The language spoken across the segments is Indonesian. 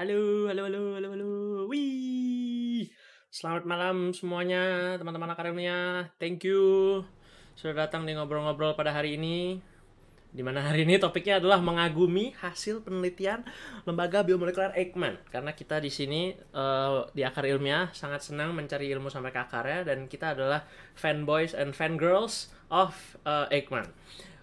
Halo, halo, halo, halo, halo. Wih. Selamat malam semuanya, teman-teman akademia. Thank you sudah datang di ngobrol-ngobrol pada hari ini. Di mana hari ini topiknya adalah mengagumi hasil penelitian lembaga biomolekuler Eijkman. Karena kita di sini uh, di akar ilmiah sangat senang mencari ilmu sampai ke akarnya dan kita adalah fanboys and fangirls of uh, eh, Eijkman.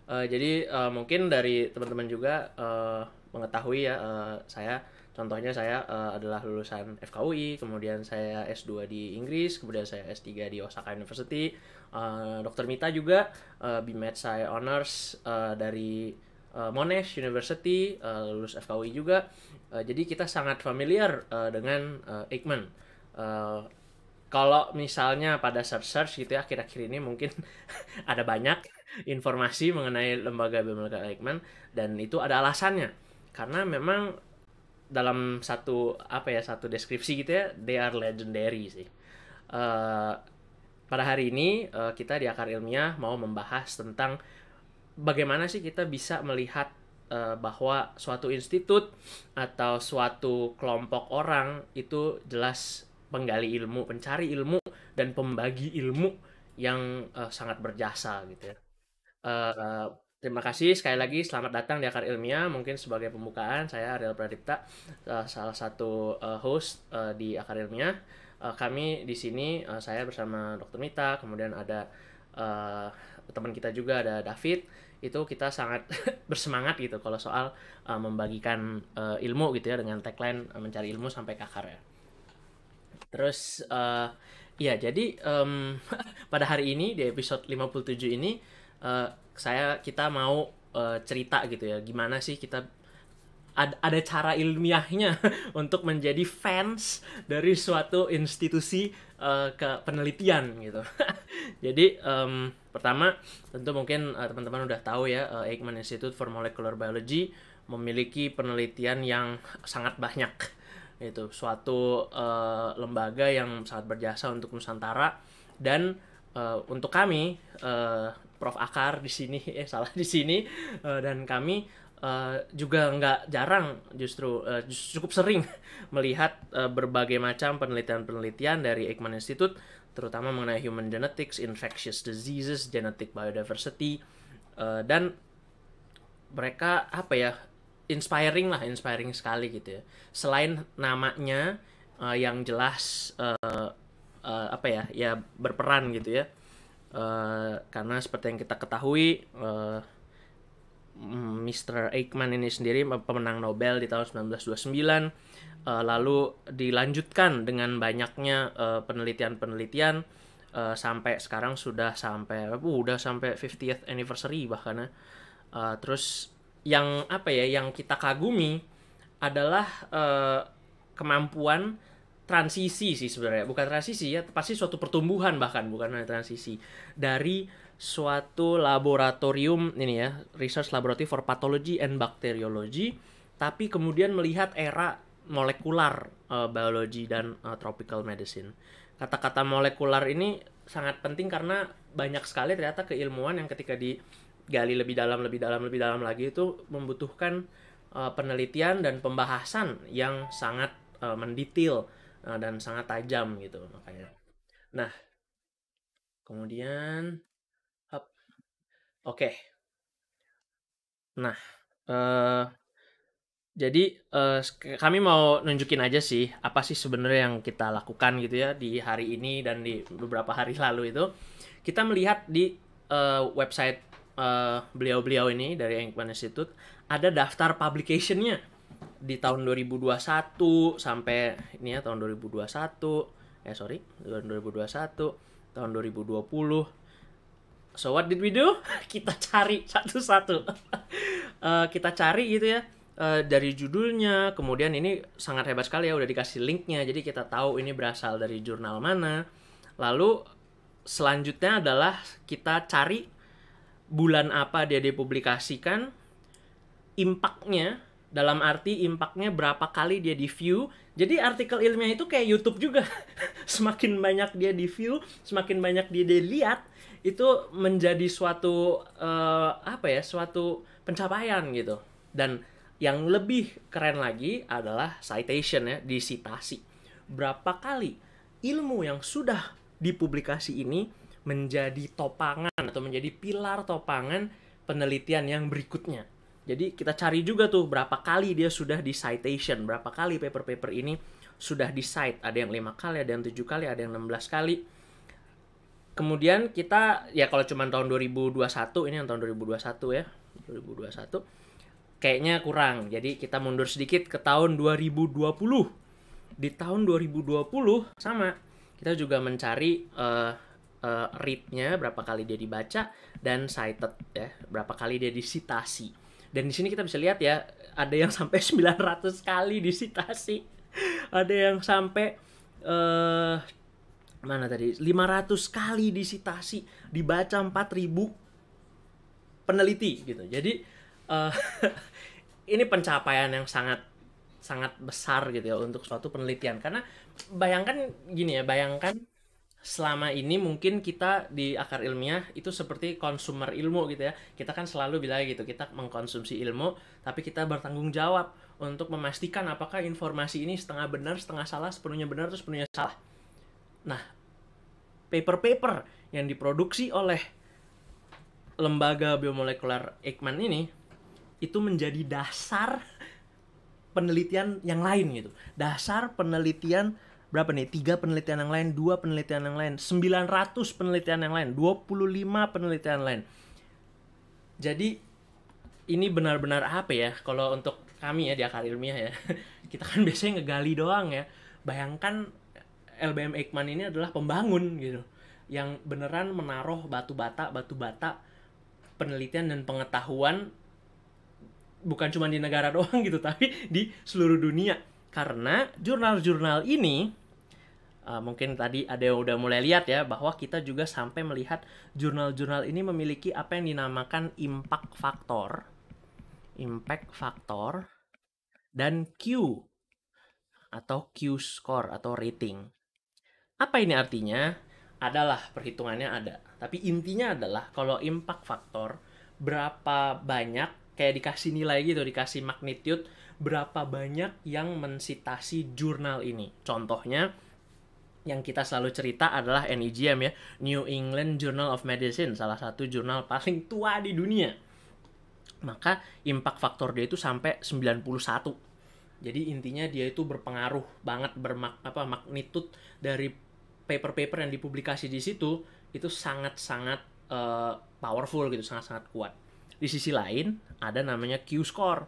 Uh, eh, jadi uh, mungkin dari teman-teman juga uh, mengetahui ya uh, saya Contohnya saya uh, adalah lulusan FKUI, kemudian saya S2 di Inggris, kemudian saya S3 di Osaka University. Uh, eh, Dr. Mita juga uh, eh, BMed saya honors uh, dari uh, Monash University, uh, lulus FKUI juga. Uh, jadi kita sangat familiar uh, dengan uh, Aikman. Uh, kalau misalnya pada search-search gitu ya akhir-akhir ini mungkin ada banyak informasi mengenai lembaga biomolekul Eichmann dan itu ada alasannya karena memang dalam satu apa ya satu deskripsi gitu ya they are legendary sih uh, pada hari ini uh, kita di akar ilmiah mau membahas tentang bagaimana sih kita bisa melihat uh, bahwa suatu institut atau suatu kelompok orang itu jelas penggali ilmu pencari ilmu dan pembagi ilmu yang uh, sangat berjasa gitu ya uh, Terima kasih sekali lagi selamat datang di Akar Ilmiah. Mungkin sebagai pembukaan saya Ariel Pradipta, eh, salah satu eh, host eh, di Akar Ilmiah. Kami di sini saya bersama Dr. Mita, kemudian ada teman kita juga ada David. Itu kita sangat bersemangat gitu kalau soal membagikan ilmu gitu ya dengan tagline mencari ilmu sampai ke akar ya. Terus ya jadi pada hari ini di episode 57 ini saya kita mau uh, cerita gitu ya gimana sih kita ada, ada cara ilmiahnya untuk menjadi fans dari suatu institusi uh, ke penelitian gitu. Jadi um, pertama tentu mungkin teman eh, teman-teman udah tahu ya uh, Eichmann Institute for Molecular Biology memiliki penelitian yang sangat banyak itu suatu uh, lembaga yang sangat berjasa untuk Nusantara dan uh, untuk kami uh, Prof Akar di sini eh salah di sini uh, dan kami uh, juga nggak jarang justru uh, cukup sering melihat uh, berbagai macam penelitian-penelitian dari Eijkman Institute terutama mengenai human genetics, infectious diseases, genetic biodiversity uh, dan mereka apa ya inspiring lah inspiring sekali gitu ya selain namanya uh, yang jelas uh, uh, apa ya ya berperan gitu ya Eh, karena seperti yang kita ketahui, uh, eh, Mr. Mm, Eichmann ini sendiri pemenang Nobel di tahun 1929, uh, eh, lalu dilanjutkan dengan banyaknya penelitian-penelitian uh, uh, sampai sekarang sudah sampai uh, udah sampai 50th anniversary bahkan Uh, terus yang apa ya yang kita kagumi adalah uh, kemampuan transisi sih sebenarnya bukan transisi ya pasti suatu pertumbuhan bahkan bukan hanya transisi dari suatu laboratorium ini ya research laboratory for pathology and bacteriology tapi kemudian melihat era molekular uh, biology dan uh, tropical medicine kata-kata molekular ini sangat penting karena banyak sekali ternyata keilmuan yang ketika digali lebih dalam lebih dalam lebih dalam lagi itu membutuhkan uh, penelitian dan pembahasan yang sangat uh, mendetail Eh, dan sangat tajam gitu makanya. Nah, kemudian Oke. Okay. Nah, uh, jadi uh, kami mau nunjukin aja sih apa sih sebenarnya yang kita lakukan gitu ya di hari ini dan di beberapa hari lalu itu kita melihat di uh, website beliau-beliau uh, ini dari Enkman Institute ada daftar publication-nya di tahun 2021 sampai ini ya tahun 2021 eh sorry tahun 2021 tahun 2020 so what did we do kita cari satu-satu uh, kita cari gitu ya uh, dari judulnya kemudian ini sangat hebat sekali ya udah dikasih linknya jadi kita tahu ini berasal dari jurnal mana lalu selanjutnya adalah kita cari bulan apa dia dipublikasikan impactnya dalam arti impactnya berapa kali dia di view jadi artikel ilmiah itu kayak YouTube juga semakin banyak dia di view semakin banyak dia dilihat itu menjadi suatu uh, apa ya suatu pencapaian gitu dan yang lebih keren lagi adalah citation ya disitasi berapa kali ilmu yang sudah dipublikasi ini menjadi topangan atau menjadi pilar topangan penelitian yang berikutnya jadi kita cari juga tuh berapa kali dia sudah di citation, berapa kali paper-paper ini sudah di cite. Ada yang lima kali, ada yang tujuh kali, ada yang 16 kali. Kemudian kita ya kalau cuma tahun 2021 ini yang tahun 2021 ya, 2021 kayaknya kurang. Jadi kita mundur sedikit ke tahun 2020. Di tahun 2020 sama kita juga mencari uh, uh, read-nya, berapa kali dia dibaca dan cited ya berapa kali dia disitasi dan di sini kita bisa lihat ya, ada yang sampai 900 kali disitasi. Ada yang sampai eh uh, mana tadi? 500 kali disitasi, dibaca 4000 peneliti gitu. Jadi uh, ini pencapaian yang sangat sangat besar gitu ya untuk suatu penelitian karena bayangkan gini ya, bayangkan selama ini mungkin kita di akar ilmiah itu seperti konsumer ilmu gitu ya. Kita kan selalu bilang gitu, kita mengkonsumsi ilmu tapi kita bertanggung jawab untuk memastikan apakah informasi ini setengah benar, setengah salah, sepenuhnya benar, terus sepenuhnya salah. Nah, paper-paper yang diproduksi oleh lembaga biomolekuler Ekman ini itu menjadi dasar penelitian yang lain gitu. Dasar penelitian berapa nih? tiga penelitian yang lain, dua penelitian yang lain, 900 penelitian yang lain, 25 penelitian lain. Jadi ini benar-benar apa ya? Kalau untuk kami ya di akar ilmiah ya, kita kan biasanya ngegali doang ya. Bayangkan LBM Ekman ini adalah pembangun gitu. Yang beneran menaruh batu bata, batu bata penelitian dan pengetahuan bukan cuma di negara doang gitu, tapi di seluruh dunia. Karena jurnal-jurnal ini Eh, mungkin tadi ada yang udah mulai lihat ya bahwa kita juga sampai melihat jurnal-jurnal ini memiliki apa yang dinamakan impact factor, impact factor dan Q atau Q score atau rating. Apa ini artinya? Adalah perhitungannya ada. Tapi intinya adalah kalau impact factor berapa banyak kayak dikasih nilai gitu, dikasih magnitude berapa banyak yang mensitasi jurnal ini. Contohnya yang kita selalu cerita adalah NEJM ya, New England Journal of Medicine, salah satu jurnal paling tua di dunia. Maka impact faktor dia itu sampai 91. Jadi intinya dia itu berpengaruh banget bermak apa magnitud dari paper-paper yang dipublikasi di situ itu sangat-sangat uh, powerful gitu, sangat-sangat kuat. Di sisi lain ada namanya Q-score.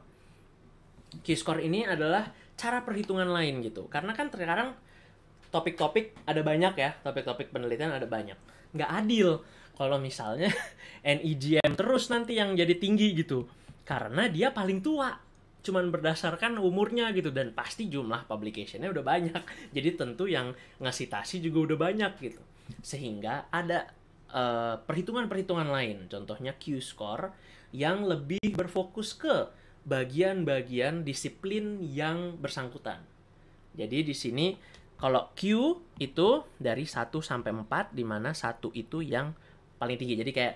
Q-score ini adalah cara perhitungan lain gitu. Karena kan sekarang topik-topik ada banyak ya topik-topik penelitian ada banyak nggak adil kalau misalnya NIGM e terus nanti yang jadi tinggi gitu karena dia paling tua cuman berdasarkan umurnya gitu dan pasti jumlah publicationnya udah banyak jadi tentu yang ngasitasi juga udah banyak gitu sehingga ada eh, perhitungan-perhitungan uh, lain contohnya Q score yang lebih berfokus ke bagian-bagian disiplin yang bersangkutan jadi di sini kalau Q itu dari 1 sampai 4 di mana 1 itu yang paling tinggi. Jadi kayak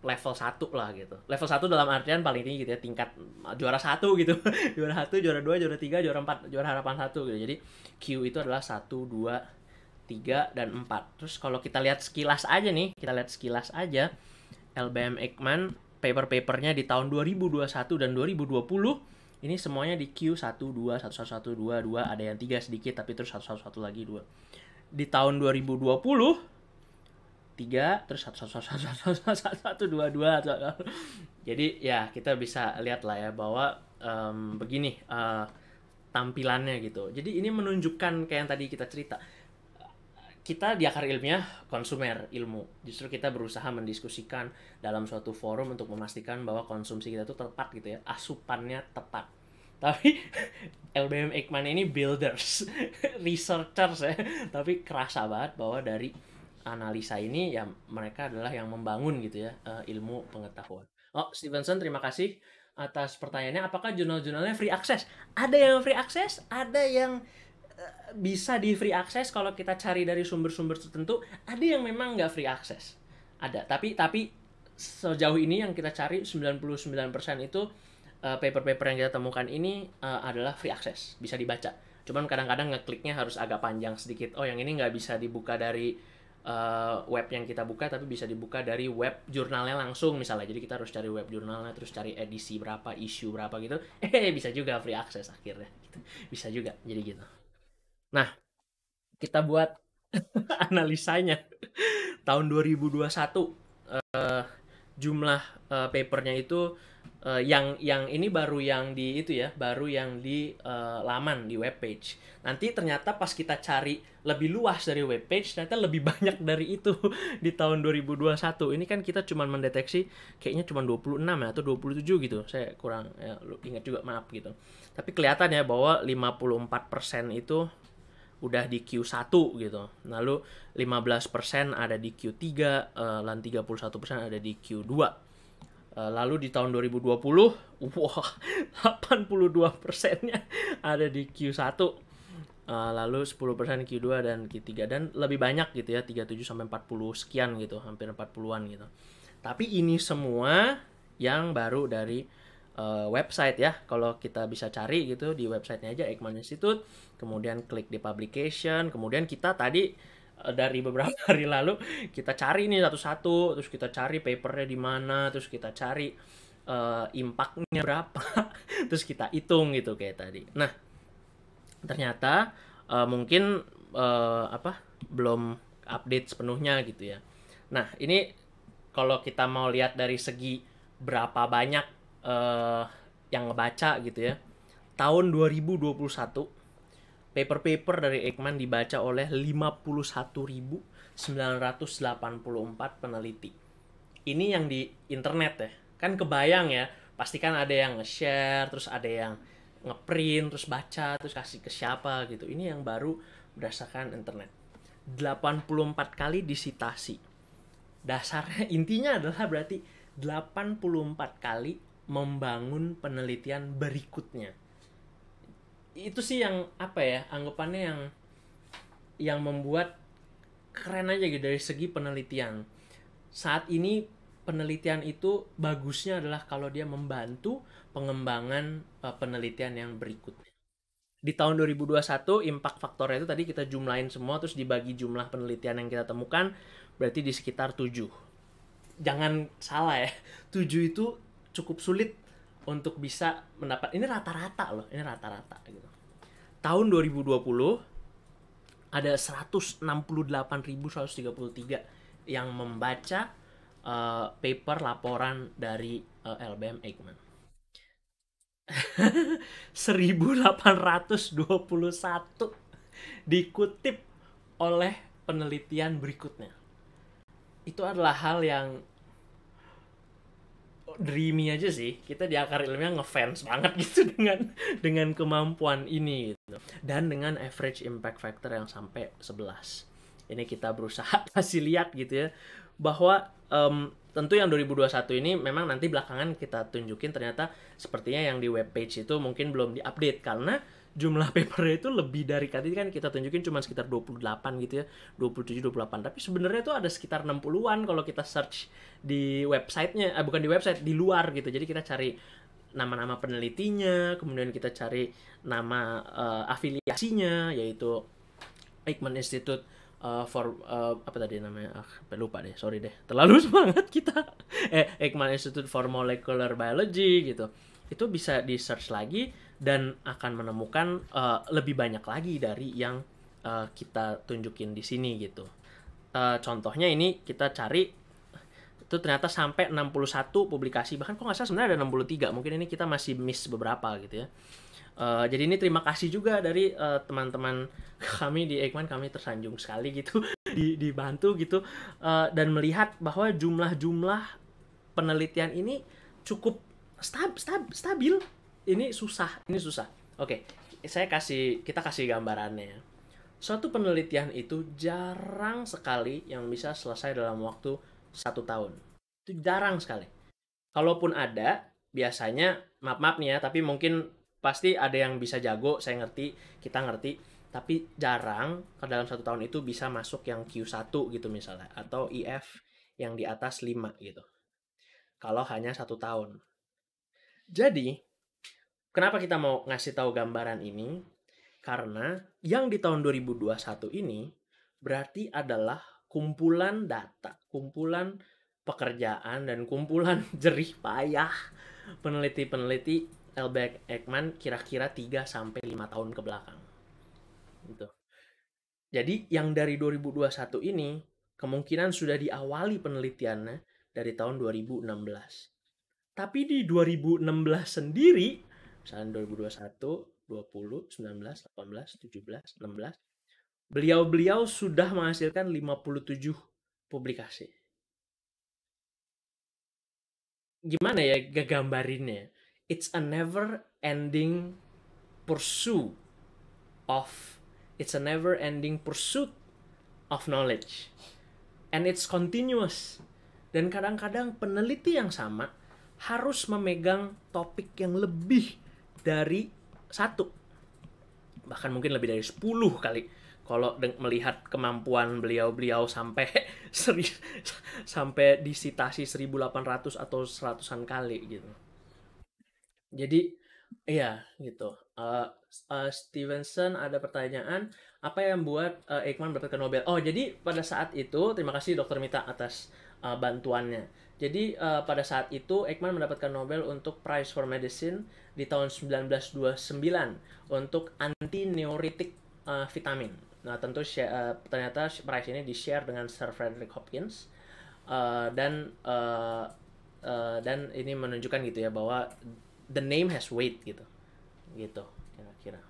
level 1 lah gitu. Level 1 dalam artian paling tinggi gitu ya, tingkat juara 1 gitu. juara 1, juara 2, juara 3, juara 4, juara harapan 1 gitu. Jadi Q itu adalah 1 2 3 dan 4. Terus kalau kita lihat sekilas aja nih, kita lihat sekilas aja LBM Ekman paper-papernya di tahun 2021 dan 2020 ini semuanya di Q 1 2 1 1 1 2 2 ada yang 3 sedikit tapi terus 1 1 1 lagi 2. Di tahun 2020 3 terus 1 1 1 1 1 1 2 2 Jadi ya kita bisa lihat lah ya bahwa um, begini uh, tampilannya gitu. Jadi ini menunjukkan kayak yang tadi kita cerita kita di akar ilmiah konsumer ilmu. Justru kita berusaha mendiskusikan dalam suatu forum untuk memastikan bahwa konsumsi kita itu tepat gitu ya, asupannya tepat tapi LBM Ekman ini builders researchers ya tapi kerasa banget bahwa dari analisa ini ya mereka adalah yang membangun gitu ya uh, ilmu pengetahuan oh Stevenson terima kasih atas pertanyaannya apakah jurnal-jurnalnya free access ada yang free access ada yang eh, bisa di free access kalau kita cari dari sumber-sumber tertentu ada yang memang nggak free access ada tapi tapi sejauh ini yang kita cari 99% itu Eh, paper-paper yang kita temukan ini uh, adalah free access, bisa dibaca. Cuman kadang-kadang ngekliknya harus agak panjang sedikit. Oh, yang ini nggak bisa dibuka dari uh, web yang kita buka, tapi bisa dibuka dari web jurnalnya langsung misalnya. Jadi kita harus cari web jurnalnya, terus cari edisi berapa, isu berapa gitu. Eh, bisa juga free access akhirnya. Gitu. Bisa juga, jadi gitu. Nah, kita buat analisanya tahun 2021 uh, jumlah uh, papernya itu uh, yang yang ini baru yang di itu ya baru yang di uh, laman di web page nanti ternyata pas kita cari lebih luas dari web page ternyata lebih banyak dari itu di tahun 2021 ini kan kita cuma mendeteksi kayaknya cuma 26 ya atau 27 gitu saya kurang ya, ingat juga maaf gitu tapi kelihatan ya bahwa 54% itu udah di Q1 gitu. Lalu 15% ada di Q3, dan 31% ada di Q2 Eh, lalu di tahun 2020, wah 82 persennya ada di Q1. Eh, lalu 10 persen Q2 dan Q3 dan lebih banyak gitu ya 37 sampai 40 sekian gitu, hampir 40-an gitu. Tapi ini semua yang baru dari uh, website ya. Kalau kita bisa cari gitu di websitenya aja Ekman Institute, kemudian klik di publication, kemudian kita tadi Eh, dari beberapa hari lalu kita cari nih satu-satu terus kita cari papernya di mana terus kita cari uh, impactnya berapa terus kita hitung gitu kayak tadi nah ternyata uh, mungkin uh, apa belum update sepenuhnya gitu ya nah ini kalau kita mau lihat dari segi berapa banyak uh, yang ngebaca gitu ya tahun 2021 Paper-paper dari Ekman dibaca oleh 51.984 peneliti. Ini yang di internet ya. Kan kebayang ya, Pasti kan ada yang nge-share, terus ada yang nge-print, terus baca, terus kasih ke siapa gitu. Ini yang baru berdasarkan internet. 84 kali disitasi. Dasarnya intinya adalah berarti 84 kali membangun penelitian berikutnya itu sih yang apa ya anggapannya yang yang membuat keren aja gitu dari segi penelitian saat ini penelitian itu bagusnya adalah kalau dia membantu pengembangan uh, penelitian yang berikutnya di tahun 2021 impact faktornya itu tadi kita jumlahin semua terus dibagi jumlah penelitian yang kita temukan berarti di sekitar 7 jangan salah ya 7 itu cukup sulit untuk bisa mendapat ini rata-rata loh, ini rata-rata gitu. Tahun 2020 ada 168.133 yang membaca uh, paper laporan dari uh, eh, LBM Eijkman. 1821 dikutip oleh penelitian berikutnya. Itu adalah hal yang dreamy aja sih kita di akar ilmiah ngefans banget gitu dengan dengan kemampuan ini gitu. dan dengan average impact factor yang sampai 11 ini kita berusaha kasih lihat gitu ya bahwa um, tentu yang 2021 ini memang nanti belakangan kita tunjukin ternyata sepertinya yang di webpage itu mungkin belum diupdate karena jumlah papernya itu lebih dari tadi kan kita tunjukin cuma sekitar 28 gitu ya 27 28 tapi sebenarnya itu ada sekitar 60-an kalau kita search di websitenya eh, bukan di website di luar gitu jadi kita cari nama-nama penelitinya kemudian kita cari nama uh, afiliasinya yaitu Eichmann Institute uh, for uh, apa tadi namanya ah, lupa deh sorry deh terlalu semangat kita eh Ekman Institute for Molecular Biology gitu itu bisa di search lagi dan akan menemukan uh, lebih banyak lagi dari yang uh, kita tunjukin di sini gitu. Uh, contohnya ini kita cari itu ternyata sampai 61 publikasi bahkan kok nggak salah sebenarnya ada 63 mungkin ini kita masih miss beberapa gitu ya. Uh, jadi ini terima kasih juga dari teman-teman uh, kami di Eggman kami tersanjung sekali gitu di, dibantu gitu uh, dan melihat bahwa jumlah-jumlah penelitian ini cukup stab, stab, stabil ini susah, ini susah. Oke, saya kasih kita kasih gambarannya. Suatu penelitian itu jarang sekali yang bisa selesai dalam waktu satu tahun. Itu jarang sekali. Kalaupun ada, biasanya maaf maaf nih ya, tapi mungkin pasti ada yang bisa jago, saya ngerti, kita ngerti. Tapi jarang ke dalam satu tahun itu bisa masuk yang Q1 gitu misalnya. Atau IF e yang di atas 5 gitu. Kalau hanya satu tahun. Jadi, Kenapa kita mau ngasih tahu gambaran ini? Karena yang di tahun 2021 ini berarti adalah kumpulan data, kumpulan pekerjaan dan kumpulan jerih payah peneliti-peneliti Elbeck Ekman kira-kira 3 sampai 5 tahun ke belakang. Gitu. Jadi yang dari 2021 ini kemungkinan sudah diawali penelitiannya dari tahun 2016. Tapi di 2016 sendiri misalnya 2021, 20, 19, 18, 17, 16. Beliau-beliau sudah menghasilkan 57 publikasi. Gimana ya gambarinnya? It's a never ending pursuit of it's a never ending pursuit of knowledge and it's continuous. Dan kadang-kadang peneliti yang sama harus memegang topik yang lebih dari satu bahkan mungkin lebih dari 10 kali kalau melihat kemampuan beliau-beliau sampai seri sampai disitasi 1800 atau seratusan kali gitu. Jadi iya gitu. Uh, uh, Stevenson ada pertanyaan apa yang buat uh, eh, Eichmann Nobel? Oh jadi pada saat itu terima kasih Dokter Mita atas uh, bantuannya jadi uh, pada saat itu Ekman mendapatkan Nobel untuk Prize for Medicine di tahun 1929 untuk anti neuritik uh, eh, vitamin. Nah tentu uh, ternyata prize ini di share dengan Sir Frederick Hopkins uh, dan uh, uh, dan ini menunjukkan gitu ya bahwa the name has weight gitu gitu kira-kira.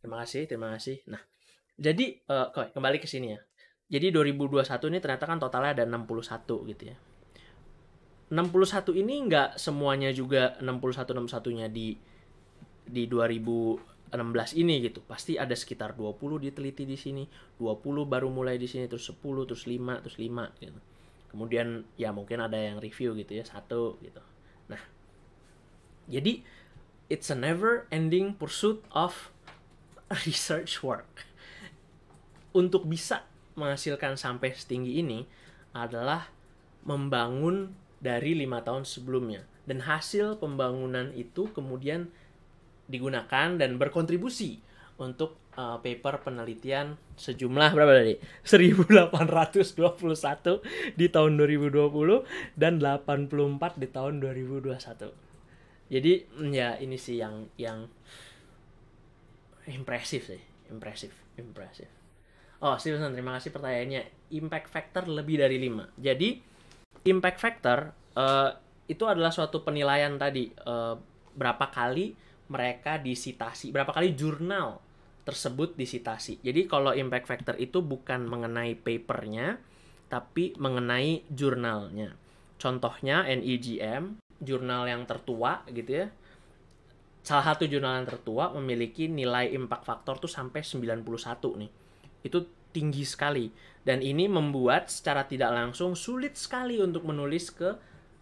Terima kasih, terima kasih. Nah jadi uh, kembali ke sini ya. Jadi 2021 ini ternyata kan totalnya ada 61 gitu ya. 61 ini nggak semuanya juga 61 61-nya di di 2016 ini gitu. Pasti ada sekitar 20 diteliti di sini, 20 baru mulai di sini terus 10, terus 5, terus 5 gitu. Kemudian ya mungkin ada yang review gitu ya, satu gitu. Nah. Jadi it's a never ending pursuit of research work. Untuk bisa menghasilkan sampai setinggi ini adalah membangun dari lima tahun sebelumnya. Dan hasil pembangunan itu kemudian digunakan dan berkontribusi untuk uh, paper penelitian sejumlah berapa tadi? 1821 di tahun 2020 dan 84 di tahun 2021. Jadi mm, ya ini sih yang yang impresif sih, impresif, impresif. Oh, Stevenson, terima kasih pertanyaannya. Impact factor lebih dari lima Jadi, impact factor uh, itu adalah suatu penilaian tadi uh, berapa kali mereka disitasi, berapa kali jurnal tersebut disitasi. Jadi kalau impact factor itu bukan mengenai papernya, tapi mengenai jurnalnya. Contohnya NEGM, jurnal yang tertua gitu ya. Salah satu jurnal yang tertua memiliki nilai impact factor tuh sampai 91 nih. Itu tinggi sekali dan ini membuat secara tidak langsung sulit sekali untuk menulis ke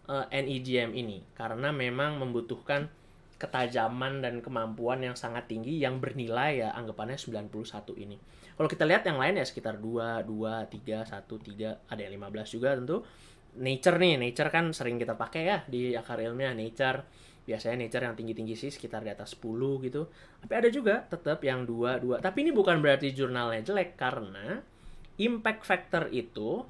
uh, eh, NEJM ini karena memang membutuhkan ketajaman dan kemampuan yang sangat tinggi yang bernilai ya anggapannya 91 ini. Kalau kita lihat yang lain ya sekitar 2, 2, 3, 1, 3, ada yang 15 juga tentu. Nature nih, nature kan sering kita pakai ya di akar ilmiah, nature biasanya nature yang tinggi-tinggi sih sekitar di atas 10 gitu. Tapi ada juga tetap yang 2, 2. Tapi ini bukan berarti jurnalnya jelek karena impact factor itu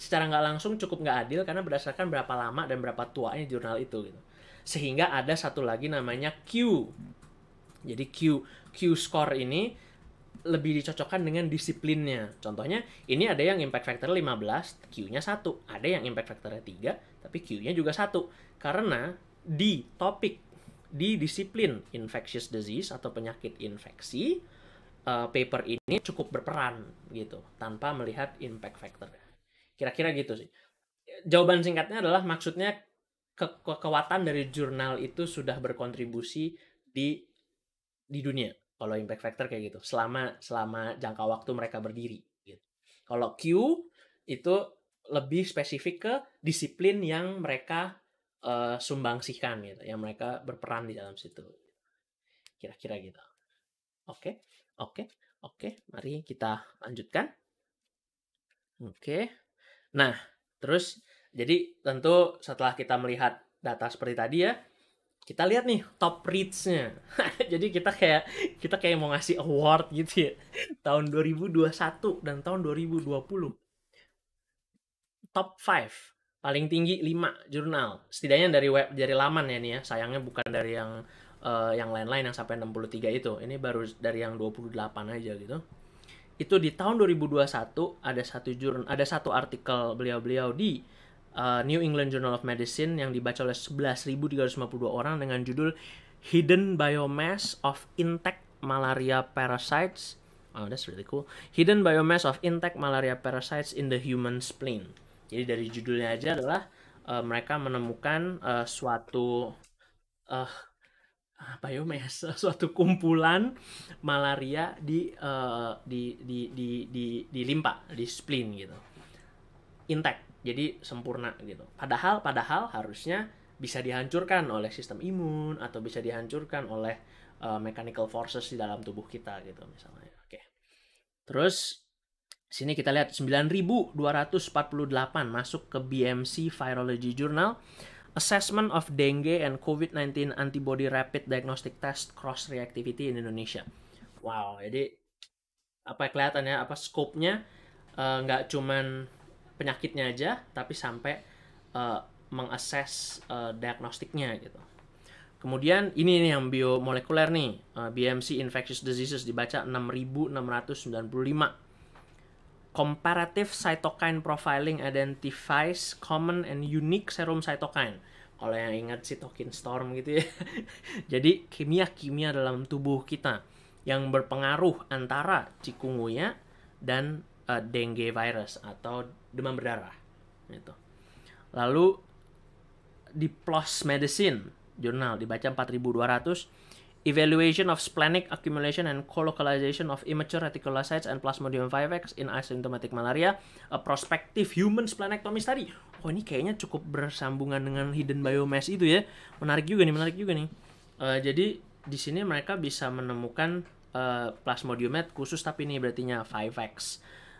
secara nggak langsung cukup nggak adil karena berdasarkan berapa lama dan berapa tuanya jurnal itu gitu. Sehingga ada satu lagi namanya Q. Jadi Q Q score ini lebih dicocokkan dengan disiplinnya. Contohnya, ini ada yang impact factor 15, Q-nya 1. Ada yang impact factornya 3, tapi Q-nya juga 1 karena di topik di disiplin infectious disease atau penyakit infeksi, uh, paper ini cukup berperan gitu tanpa melihat impact factor. Kira-kira gitu sih. Jawaban singkatnya adalah maksudnya ke kekuatan dari jurnal itu sudah berkontribusi di di dunia. Kalau impact factor kayak gitu, selama selama jangka waktu mereka berdiri. Gitu. Kalau Q itu lebih spesifik ke disiplin yang mereka uh, eh, sumbangsihkan gitu yang mereka berperan di dalam situ kira-kira gitu oke okay, oke okay, oke okay. mari kita lanjutkan oke okay. nah terus jadi tentu setelah kita melihat data seperti tadi ya kita lihat nih top reads nya Jadi kita kayak kita kayak mau ngasih award gitu ya. Tahun 2021 dan tahun 2020. Top 5 paling tinggi 5 jurnal setidaknya dari web dari laman ya nih ya sayangnya bukan dari yang uh, yang lain-lain yang sampai 63 itu ini baru dari yang 28 aja gitu itu di tahun 2021 ada satu jurnal ada satu artikel beliau-beliau di uh, New England Journal of Medicine yang dibaca oleh 11.352 orang dengan judul Hidden Biomass of Intact Malaria Parasites. Oh, that's really cool. Hidden Biomass of Intact Malaria Parasites in the Human Spleen jadi dari judulnya aja adalah uh, mereka menemukan uh, suatu uh, apa ya mas ya? suatu kumpulan malaria di uh, di di di di di limpa di spleen gitu intact jadi sempurna gitu padahal padahal harusnya bisa dihancurkan oleh sistem imun atau bisa dihancurkan oleh uh, mechanical forces di dalam tubuh kita gitu misalnya oke okay. terus sini kita lihat 9248 masuk ke BMC Virology Journal Assessment of Dengue and COVID-19 Antibody Rapid Diagnostic Test Cross Reactivity in Indonesia. Wow, jadi apa kelihatannya apa skopnya eh, nggak cuman penyakitnya aja tapi sampai uh, eh, mengakses uh, eh, diagnostiknya gitu. Kemudian ini nih yang biomolekuler nih, uh, BMC infectious diseases dibaca 6695 Comparative Cytokine Profiling identifies common and unique serum cytokine. Kalau yang ingat cytokine storm gitu ya. Jadi kimia-kimia dalam tubuh kita yang berpengaruh antara cikungunya dan uh, dengue virus atau demam berdarah gitu. Lalu di PLOS Medicine jurnal dibaca 4200 evaluation of splenic accumulation and colocalization of immature reticulocytes and plasmodium 5 in asymptomatic malaria, a prospective human splenectomy study. Oh ini kayaknya cukup bersambungan dengan hidden biomass itu ya. Menarik juga nih, menarik juga nih. Uh, jadi di sini mereka bisa menemukan uh, eh, plasmodiumet khusus tapi ini berartinya 5x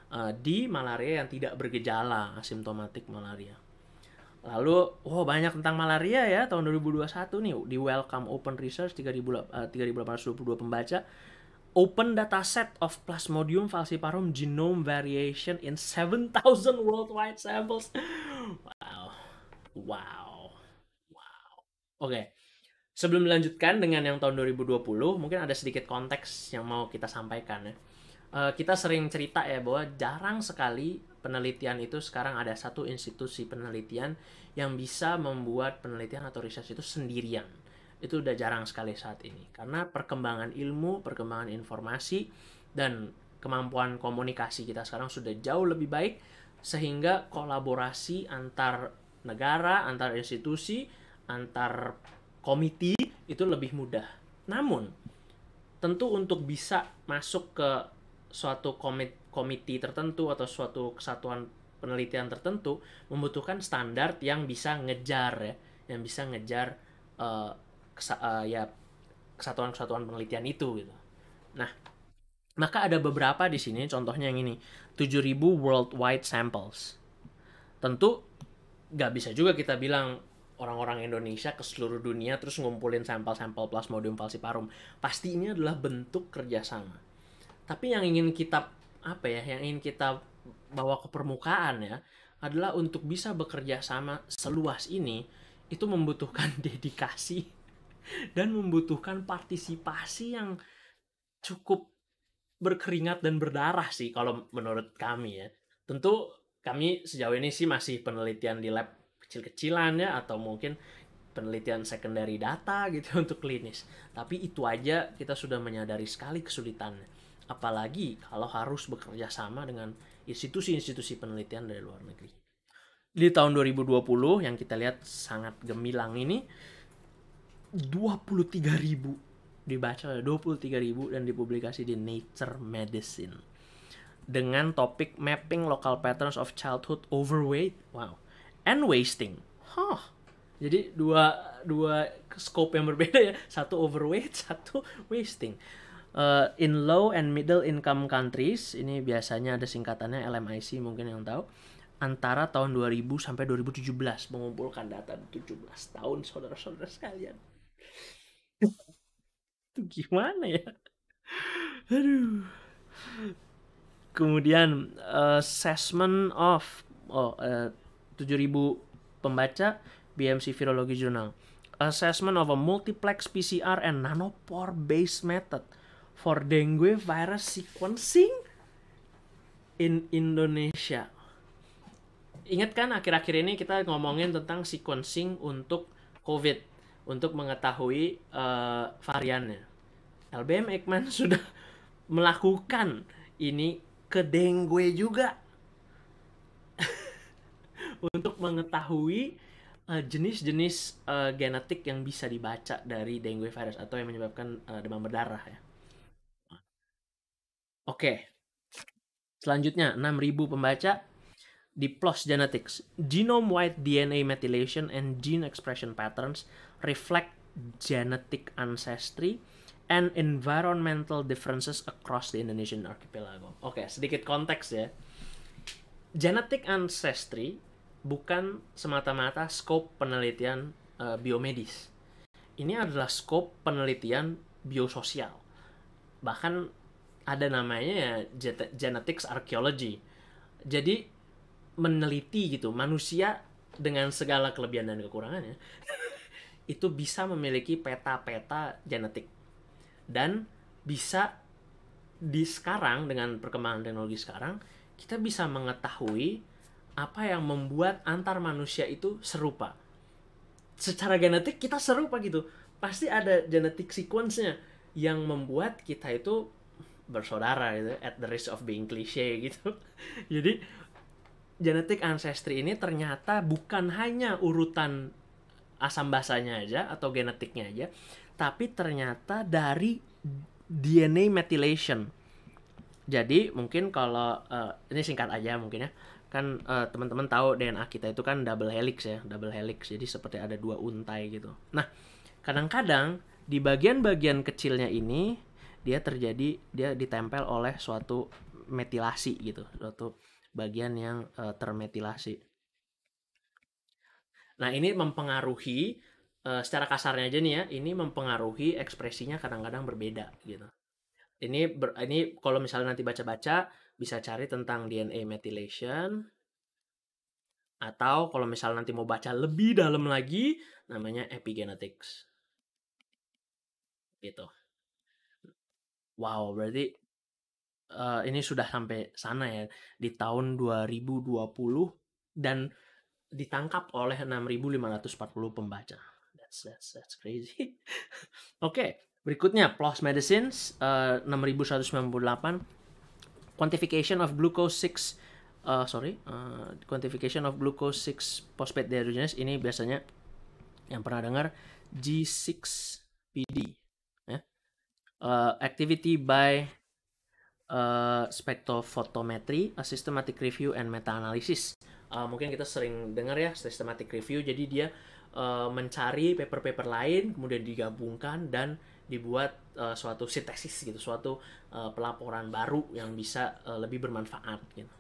uh, eh, di malaria yang tidak bergejala, asimptomatik malaria. Lalu, wow banyak tentang malaria ya tahun 2021 nih di Welcome Open Research 3822 eh, pembaca Open dataset of Plasmodium falciparum genome variation in 7000 worldwide samples. Wow. Wow. Wow. Oke. Okay. Sebelum dilanjutkan dengan yang tahun 2020, mungkin ada sedikit konteks yang mau kita sampaikan ya. Uh, kita sering cerita ya bahwa jarang sekali penelitian itu sekarang ada satu institusi penelitian yang bisa membuat penelitian atau riset itu sendirian. Itu udah jarang sekali saat ini karena perkembangan ilmu, perkembangan informasi dan kemampuan komunikasi kita sekarang sudah jauh lebih baik sehingga kolaborasi antar negara, antar institusi, antar komite itu lebih mudah. Namun tentu untuk bisa masuk ke suatu komite komite tertentu atau suatu kesatuan penelitian tertentu membutuhkan standar yang bisa ngejar ya, yang bisa ngejar uh, kesa uh, ya kesatuan-kesatuan penelitian itu gitu. Nah, maka ada beberapa di sini contohnya yang ini 7000 worldwide samples. Tentu nggak bisa juga kita bilang orang-orang Indonesia ke seluruh dunia terus ngumpulin sampel-sampel plasmodium falciparum. Pasti ini adalah bentuk kerjasama. Tapi yang ingin kita apa ya yang ingin kita bawa ke permukaan ya adalah untuk bisa bekerja sama seluas ini itu membutuhkan dedikasi dan membutuhkan partisipasi yang cukup berkeringat dan berdarah sih kalau menurut kami ya. Tentu kami sejauh ini sih masih penelitian di lab kecil-kecilan ya atau mungkin penelitian secondary data gitu untuk klinis. Tapi itu aja kita sudah menyadari sekali kesulitannya apalagi kalau harus bekerja sama dengan institusi-institusi penelitian dari luar negeri. Di tahun 2020 yang kita lihat sangat gemilang ini 23.000 dibaca 23.000 dan dipublikasi di Nature Medicine dengan topik mapping local patterns of childhood overweight wow and wasting huh jadi dua dua scope yang berbeda ya satu overweight satu wasting uh, in low and middle income countries ini biasanya ada singkatannya LMIC mungkin yang tahu antara tahun 2000 sampai 2017 mengumpulkan data 17 tahun saudara-saudara sekalian itu gimana ya aduh kemudian eh, assessment of oh eh, uh, 7000 pembaca BMC Virology Journal assessment of a multiplex PCR and nanopore based method for dengue virus sequencing in Indonesia. Ingat kan akhir-akhir ini kita ngomongin tentang sequencing untuk COVID untuk mengetahui uh, variannya. LBM Ekman sudah melakukan ini ke dengue juga untuk mengetahui eh, jenis-jenis uh, uh, genetik yang bisa dibaca dari dengue virus atau yang menyebabkan uh, demam berdarah ya. Oke. Selanjutnya 6000 pembaca di Plus Genetics. Genome-wide DNA methylation and gene expression patterns reflect genetic ancestry and environmental differences across the Indonesian archipelago. Oke, okay, sedikit konteks ya. Genetic ancestry bukan semata-mata scope penelitian uh, biomedis. Ini adalah scope penelitian biososial. Bahkan ada namanya ya genetics archaeology. Jadi meneliti gitu manusia dengan segala kelebihan dan kekurangannya itu bisa memiliki peta-peta genetik dan bisa di sekarang dengan perkembangan teknologi sekarang kita bisa mengetahui apa yang membuat antar manusia itu serupa. Secara genetik kita serupa gitu. Pasti ada genetik sequence-nya yang membuat kita itu bersaudara gitu at the risk of being cliche gitu jadi genetik ancestry ini ternyata bukan hanya urutan asam basanya aja atau genetiknya aja tapi ternyata dari DNA methylation jadi mungkin kalau uh, ini singkat aja mungkin ya kan uh, teman-teman tahu DNA kita itu kan double helix ya double helix jadi seperti ada dua untai gitu nah kadang-kadang di bagian-bagian kecilnya ini dia terjadi dia ditempel oleh suatu metilasi gitu suatu bagian yang uh, termetilasi nah ini mempengaruhi uh, secara kasarnya aja nih ya ini mempengaruhi ekspresinya kadang-kadang berbeda gitu ini ber, ini kalau misalnya nanti baca-baca bisa cari tentang DNA methylation atau kalau misalnya nanti mau baca lebih dalam lagi namanya epigenetics gitu Wow, berarti uh, ini sudah sampai sana ya di tahun 2020 dan ditangkap oleh 6.540 pembaca. That's that's that's crazy. Oke, okay, berikutnya PLOS Medicines uh, 6.198 quantification of glucose 6 Uh, sorry, uh, quantification of glucose 6 phosphate dehydrogenase ini biasanya yang pernah dengar G6PD uh, activity by uh, spectrophotometry, a systematic review and meta analysis. Uh, eh, mungkin kita sering dengar ya systematic review. Jadi dia uh, mencari paper-paper lain, kemudian digabungkan dan dibuat uh, suatu sintesis gitu, suatu uh, pelaporan baru yang bisa uh, lebih bermanfaat gitu.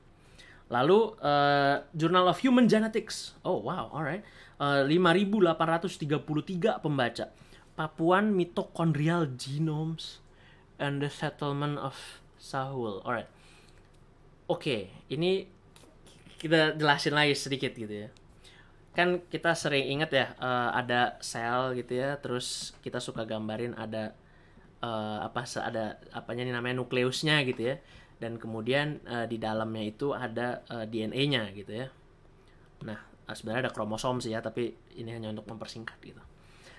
Lalu uh, Journal of Human Genetics. Oh wow, alright. Uh, 5.833 pembaca Papuan Mitochondrial Genomes and the Settlement of Sahul. Alright. Oke, okay, ini kita jelasin lagi sedikit gitu ya. Kan kita sering ingat ya uh, ada sel gitu ya, terus kita suka gambarin ada uh, apa ada apanya ini namanya nukleusnya gitu ya. Dan kemudian uh, di dalamnya itu ada uh, DNA-nya gitu ya. Nah, sebenarnya ada kromosom sih ya, tapi ini hanya untuk mempersingkat gitu.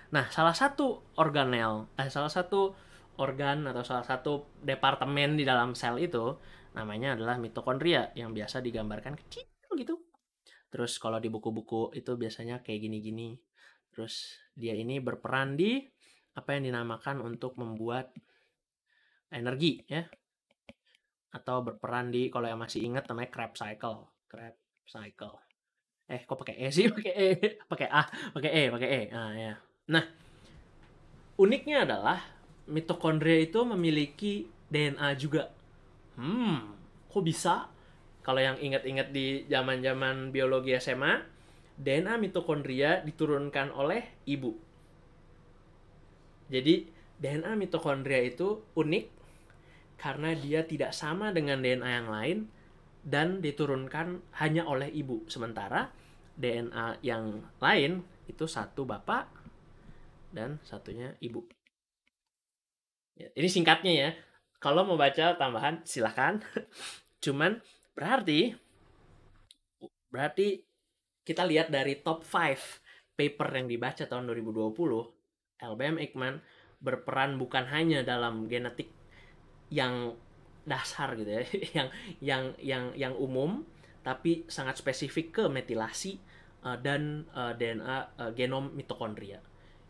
Nah, salah satu organel, eh, salah satu organ atau salah satu departemen di dalam sel itu namanya adalah mitokondria yang biasa digambarkan kecil gitu. Terus kalau di buku-buku itu biasanya kayak gini-gini. Terus dia ini berperan di apa yang dinamakan untuk membuat energi ya. Atau berperan di kalau yang masih ingat namanya Krebs cycle. Krebs cycle. Eh kok pakai E sih? Pakai E, pakai A, pakai E, pakai E. Nah, ya. Nah, uniknya adalah mitokondria itu memiliki DNA juga. Hmm, kok bisa? Kalau yang ingat-ingat di zaman-zaman biologi SMA, DNA mitokondria diturunkan oleh ibu. Jadi, DNA mitokondria itu unik karena dia tidak sama dengan DNA yang lain dan diturunkan hanya oleh ibu. Sementara DNA yang lain itu satu bapak, dan satunya ibu. Ya, ini singkatnya ya. Kalau mau baca tambahan silahkan. Cuman berarti berarti kita lihat dari top 5 paper yang dibaca tahun 2020, LBM Ekman berperan bukan hanya dalam genetik yang dasar gitu ya, yang yang yang yang umum, tapi sangat spesifik ke metilasi uh, dan uh, eh, DNA uh, eh, genom mitokondria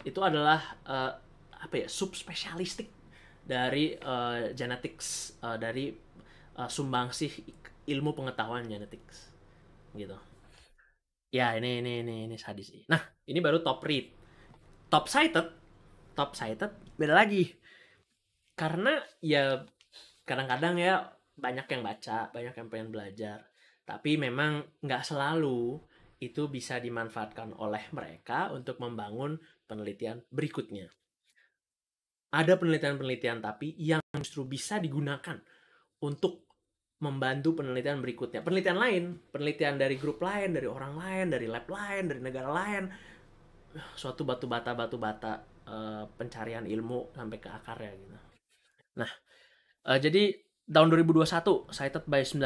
itu adalah uh, apa ya subspesialistik dari uh, genetics uh, dari uh, sumbangsih ilmu pengetahuan genetics gitu ya ini ini ini ini sadis nah ini baru top read top sighted top sighted beda lagi karena ya kadang-kadang ya banyak yang baca banyak yang pengen belajar tapi memang nggak selalu itu bisa dimanfaatkan oleh mereka untuk membangun penelitian berikutnya. Ada penelitian-penelitian tapi yang justru bisa digunakan untuk membantu penelitian berikutnya. Penelitian lain, penelitian dari grup lain, dari orang lain, dari lab lain, dari negara lain, suatu batu bata batu bata uh, pencarian ilmu sampai ke akarnya gitu. Nah, uh, jadi tahun 2021 cited by 19 uh,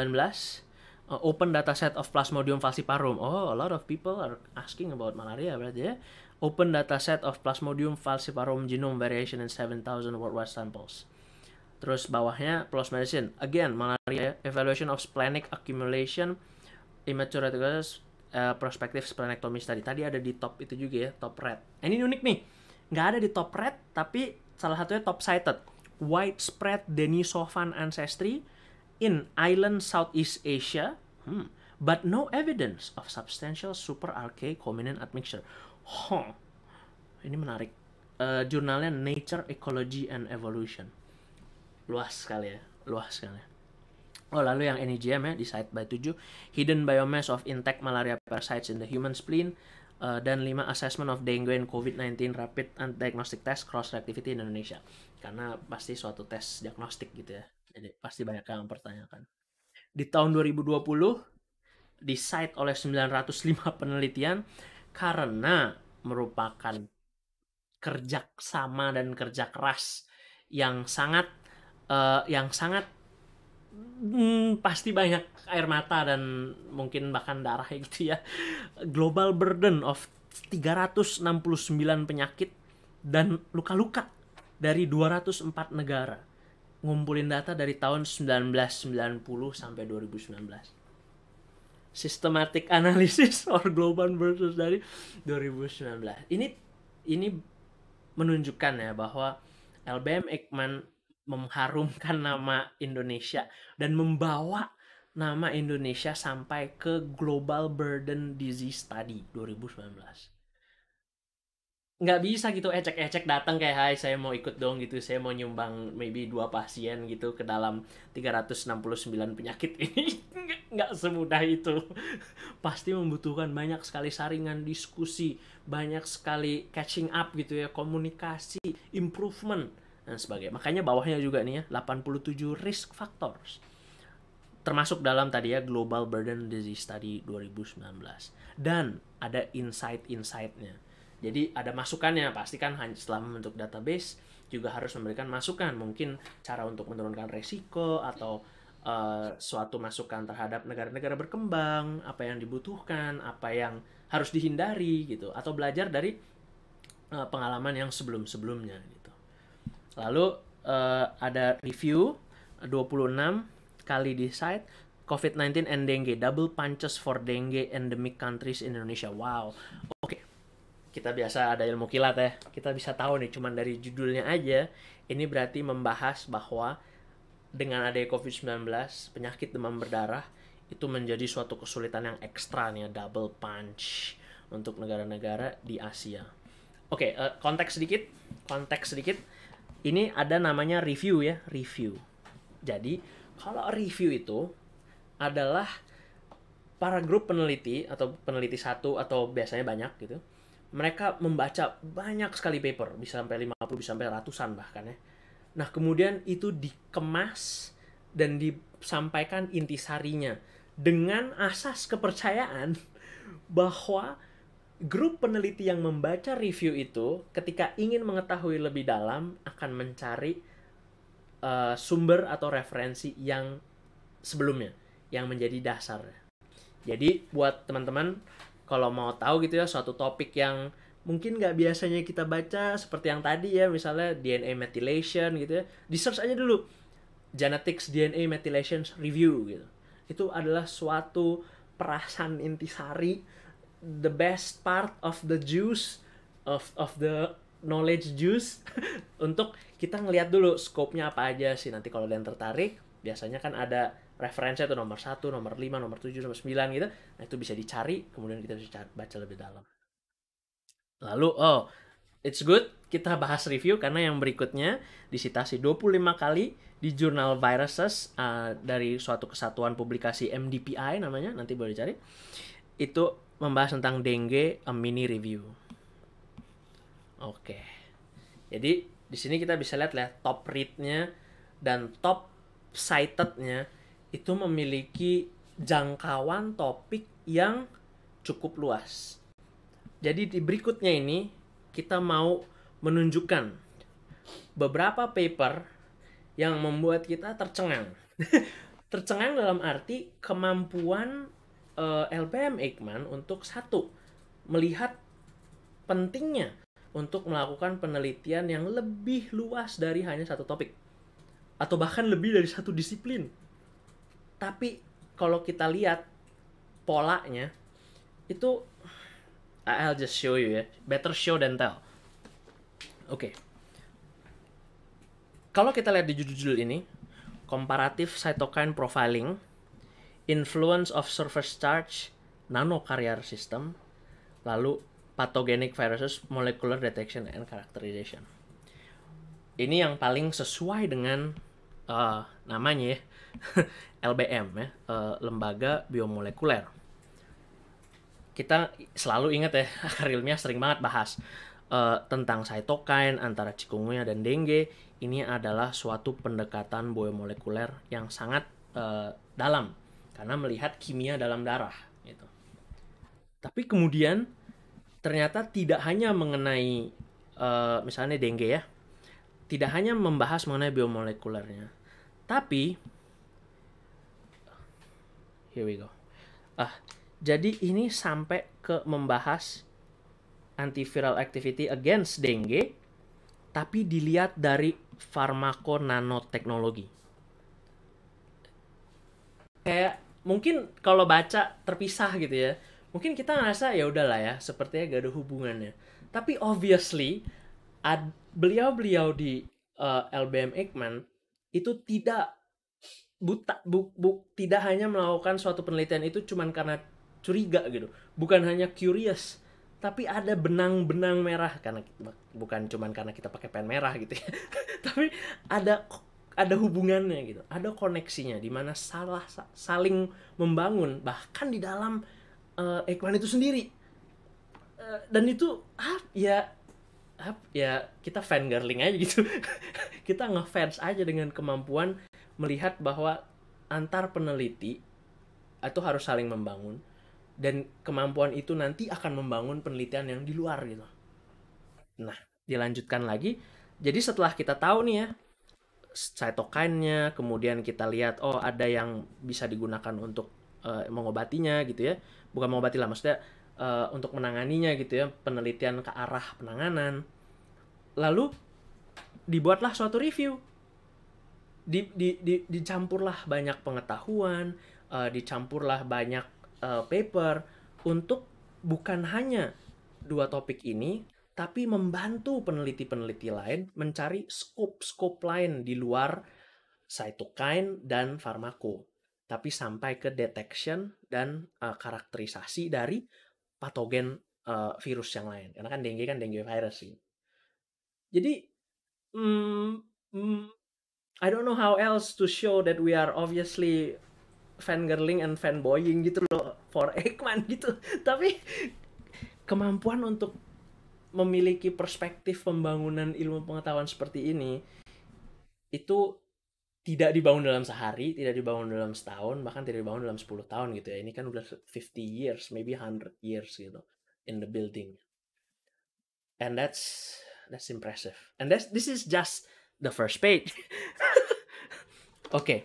eh, open data set of Plasmodium falciparum. Oh, a lot of people are asking about malaria berarti ya open data set of Plasmodium falciparum genome variation in 7,000 worldwide samples. Terus bawahnya plus medicine. Again, malaria evaluation of splenic accumulation immature reticulus uh, eh, prospective splenectomy study. Tadi ada di top itu juga ya, top red. Nah, ini unik nih. Nggak ada di top red, tapi salah satunya top cited. Widespread Denisovan ancestry in island Southeast Asia. Hmm. But no evidence of substantial super archaic hominin admixture huh, ini menarik. Uh, jurnalnya Nature, Ecology, and Evolution. Luas sekali ya, luas sekali. Oh, lalu yang NEGM ya, di site by 7, Hidden Biomass of Intact Malaria Parasites in the Human Spleen, uh, dan 5 Assessment of Dengue and COVID-19 Rapid and Diagnostic Test Cross Reactivity in Indonesia. Karena pasti suatu tes diagnostik gitu ya. Jadi pasti banyak yang mempertanyakan. Di tahun 2020 di site oleh 905 penelitian karena merupakan kerja sama dan kerja keras yang sangat uh, yang sangat hmm, pasti banyak air mata dan mungkin bahkan darah gitu ya. Global burden of 369 penyakit dan luka-luka dari 204 negara. Ngumpulin data dari tahun 1990 sampai 2019 systematic analysis or global versus dari 2019. Ini ini menunjukkan ya bahwa LBM Ekman mengharumkan nama Indonesia dan membawa nama Indonesia sampai ke Global Burden Disease Study 2019 nggak bisa gitu ecek-ecek datang kayak hai saya mau ikut dong gitu saya mau nyumbang maybe dua pasien gitu ke dalam 369 penyakit ini nggak semudah itu pasti membutuhkan banyak sekali saringan diskusi banyak sekali catching up gitu ya komunikasi improvement dan sebagainya makanya bawahnya juga nih ya 87 risk factors termasuk dalam tadi ya Global Burden Disease Study 2019 dan ada insight-insightnya jadi ada masukannya, pastikan setelah membentuk database juga harus memberikan masukan, mungkin cara untuk menurunkan resiko atau uh, suatu masukan terhadap negara-negara berkembang, apa yang dibutuhkan, apa yang harus dihindari gitu, atau belajar dari uh, pengalaman yang sebelum-sebelumnya gitu. Lalu uh, ada review 26 kali di site COVID-19 and dengue double punches for dengue endemic countries in Indonesia. Wow. Oke. Okay kita biasa ada ilmu kilat ya kita bisa tahu nih cuman dari judulnya aja ini berarti membahas bahwa dengan adanya COVID-19 penyakit demam berdarah itu menjadi suatu kesulitan yang ekstra nih ya, double punch untuk negara-negara di Asia. Oke, okay, uh, eh, konteks sedikit, konteks sedikit. Ini ada namanya review ya, review. Jadi, kalau review itu adalah para grup peneliti atau peneliti satu atau biasanya banyak gitu mereka membaca banyak sekali paper, bisa sampai 50, bisa sampai ratusan bahkan ya. Nah, kemudian itu dikemas dan disampaikan intisarinya dengan asas kepercayaan bahwa grup peneliti yang membaca review itu ketika ingin mengetahui lebih dalam akan mencari uh, sumber atau referensi yang sebelumnya yang menjadi dasarnya. Jadi buat teman-teman kalau mau tahu gitu ya suatu topik yang mungkin nggak biasanya kita baca seperti yang tadi ya misalnya DNA methylation gitu ya di search aja dulu genetics DNA methylation review gitu itu adalah suatu perasan intisari the best part of the juice of of the knowledge juice untuk kita ngelihat dulu scope-nya apa aja sih nanti kalau kalian tertarik biasanya kan ada referensinya itu nomor 1, nomor 5, nomor 7, nomor 9 gitu. Nah, itu bisa dicari, kemudian kita bisa baca lebih dalam. Lalu, oh, it's good, kita bahas review karena yang berikutnya disitasi 25 kali di jurnal Viruses uh, dari suatu kesatuan publikasi MDPI namanya, nanti boleh cari. Itu membahas tentang dengue, a mini review. Oke. Okay. Jadi, di sini kita bisa lihat lah top read-nya dan top cited-nya itu memiliki jangkauan topik yang cukup luas. Jadi di berikutnya ini kita mau menunjukkan beberapa paper yang membuat kita tercengang. tercengang dalam arti kemampuan uh, eh, LPM Eijkman untuk satu melihat pentingnya untuk melakukan penelitian yang lebih luas dari hanya satu topik atau bahkan lebih dari satu disiplin tapi kalau kita lihat polanya itu I'll just show you ya. Better show than tell. Oke. Okay. Kalau kita lihat di judul-judul ini, comparative cytokine profiling, influence of surface charge, nano carrier system, lalu pathogenic viruses, molecular detection and characterization. Ini yang paling sesuai dengan uh, namanya ya LBM ya uh, lembaga biomolekuler kita selalu ingat ya akar ilmiah sering banget bahas uh, tentang cytokine antara cikungunya dan dengue ini adalah suatu pendekatan biomolekuler yang sangat uh, dalam karena melihat kimia dalam darah gitu tapi kemudian ternyata tidak hanya mengenai uh, misalnya dengue ya tidak hanya membahas mengenai biomolekulernya, tapi here we go. Ah, uh, jadi ini sampai ke membahas antiviral activity against dengue, tapi dilihat dari farmako nanoteknologi. Kayak mungkin kalau baca terpisah gitu ya, mungkin kita ngerasa ya udahlah ya, sepertinya gak ada hubungannya. Tapi obviously ad beliau-beliau di uh, eh, LBM Ekman itu tidak buta bu, bu, tidak hanya melakukan suatu penelitian itu cuman karena curiga gitu bukan hanya curious tapi ada benang-benang merah karena bukan cuman karena kita pakai pen merah gitu ya tapi ada ada hubungannya gitu ada koneksinya di mana salah saling membangun bahkan di dalam uh, eh, Ekman itu sendiri uh, dan itu ah, ya ya kita fan girling aja gitu kita ngefans aja dengan kemampuan melihat bahwa antar peneliti atau harus saling membangun dan kemampuan itu nanti akan membangun penelitian yang di luar gitu nah dilanjutkan lagi jadi setelah kita tahu nih ya cytokine-nya kemudian kita lihat oh ada yang bisa digunakan untuk uh, mengobatinya gitu ya bukan mengobati lah maksudnya uh, untuk menanganinya gitu ya penelitian ke arah penanganan lalu dibuatlah suatu review di, di, di, dicampurlah banyak pengetahuan uh, dicampurlah banyak uh, paper untuk bukan hanya dua topik ini tapi membantu peneliti-peneliti lain mencari scope-scope lain di luar cytokine dan farmako tapi sampai ke detection dan uh, karakterisasi dari patogen uh, virus yang lain. Karena kan dengue kan dengue virus sih Jadi mm, mm, I don't know how else to show that we are obviously fan girling and fanboying gitu loh for Ekman gitu. Tapi kemampuan untuk memiliki perspektif pembangunan ilmu pengetahuan seperti ini itu tidak dibangun dalam sehari, tidak dibangun dalam setahun, bahkan tidak dibangun dalam 10 tahun gitu ya. Ini kan udah 50 years, maybe 100 years gitu in the building. And that's that's impressive. And that's this is just the first page. Oke. okay.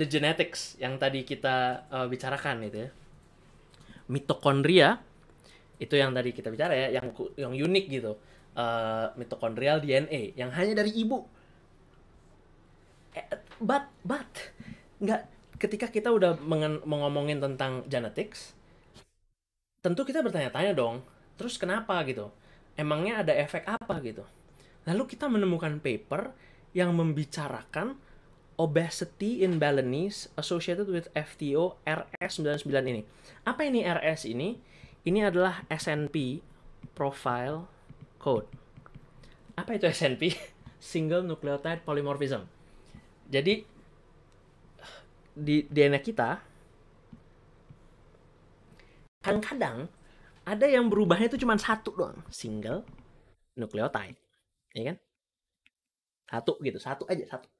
The genetics yang tadi kita uh, bicarakan itu ya. Mitokondria itu yang tadi kita bicara ya, yang yang unik gitu. Uh, mitokondrial DNA yang hanya dari ibu Eh, but but nggak ketika kita udah mengen, mengomongin tentang genetics tentu kita bertanya-tanya dong terus kenapa gitu emangnya ada efek apa gitu lalu kita menemukan paper yang membicarakan obesity in Balinese associated with FTO RS99 ini apa ini RS ini ini adalah SNP profile code apa itu SNP single nucleotide polymorphism jadi di DNA kita kadang-kadang ada yang berubahnya itu cuma satu doang, single nucleotide, ya kan? Satu gitu, satu aja, satu.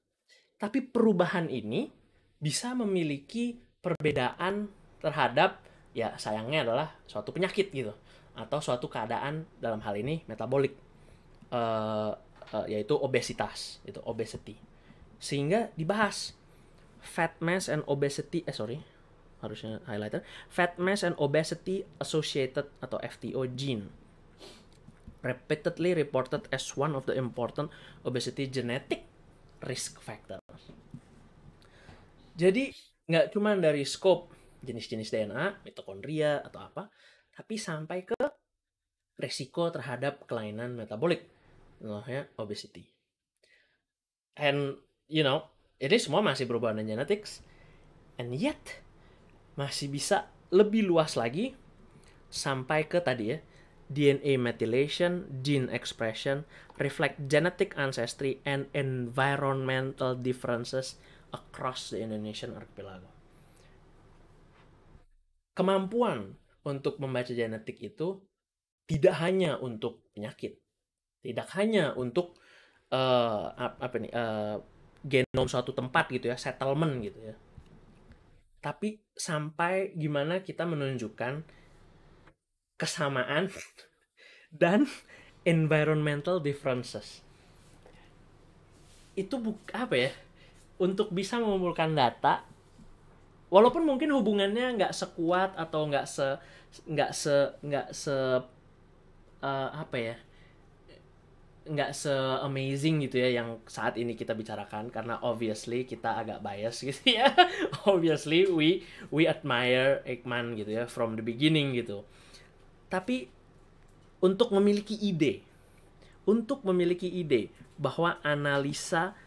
Tapi perubahan ini bisa memiliki perbedaan terhadap ya sayangnya adalah suatu penyakit gitu atau suatu keadaan dalam hal ini metabolik uh, uh, yaitu obesitas itu obesity sehingga dibahas fat mass and obesity eh sorry harusnya highlighter fat mass and obesity associated atau FTO gene repeatedly reported as one of the important obesity genetic risk factor. Jadi nggak cuma dari scope jenis-jenis DNA, mitokondria atau apa, tapi sampai ke resiko terhadap kelainan metabolik, ya obesity. And you know ini ya semua masih perubahan dan genetics and yet masih bisa lebih luas lagi sampai ke tadi ya DNA methylation, gene expression reflect genetic ancestry and environmental differences across the Indonesian archipelago. Kemampuan untuk membaca genetik itu tidak hanya untuk penyakit, tidak hanya untuk uh, apa nih uh, genom suatu tempat gitu ya, settlement gitu ya. Tapi sampai gimana kita menunjukkan kesamaan dan environmental differences. Itu buka apa ya? Untuk bisa mengumpulkan data walaupun mungkin hubungannya nggak sekuat atau nggak se nggak se nggak se uh, apa ya? nggak se amazing gitu ya yang saat ini kita bicarakan karena obviously kita agak bias gitu ya obviously we we admire Ekman gitu ya from the beginning gitu tapi untuk memiliki ide untuk memiliki ide bahwa analisa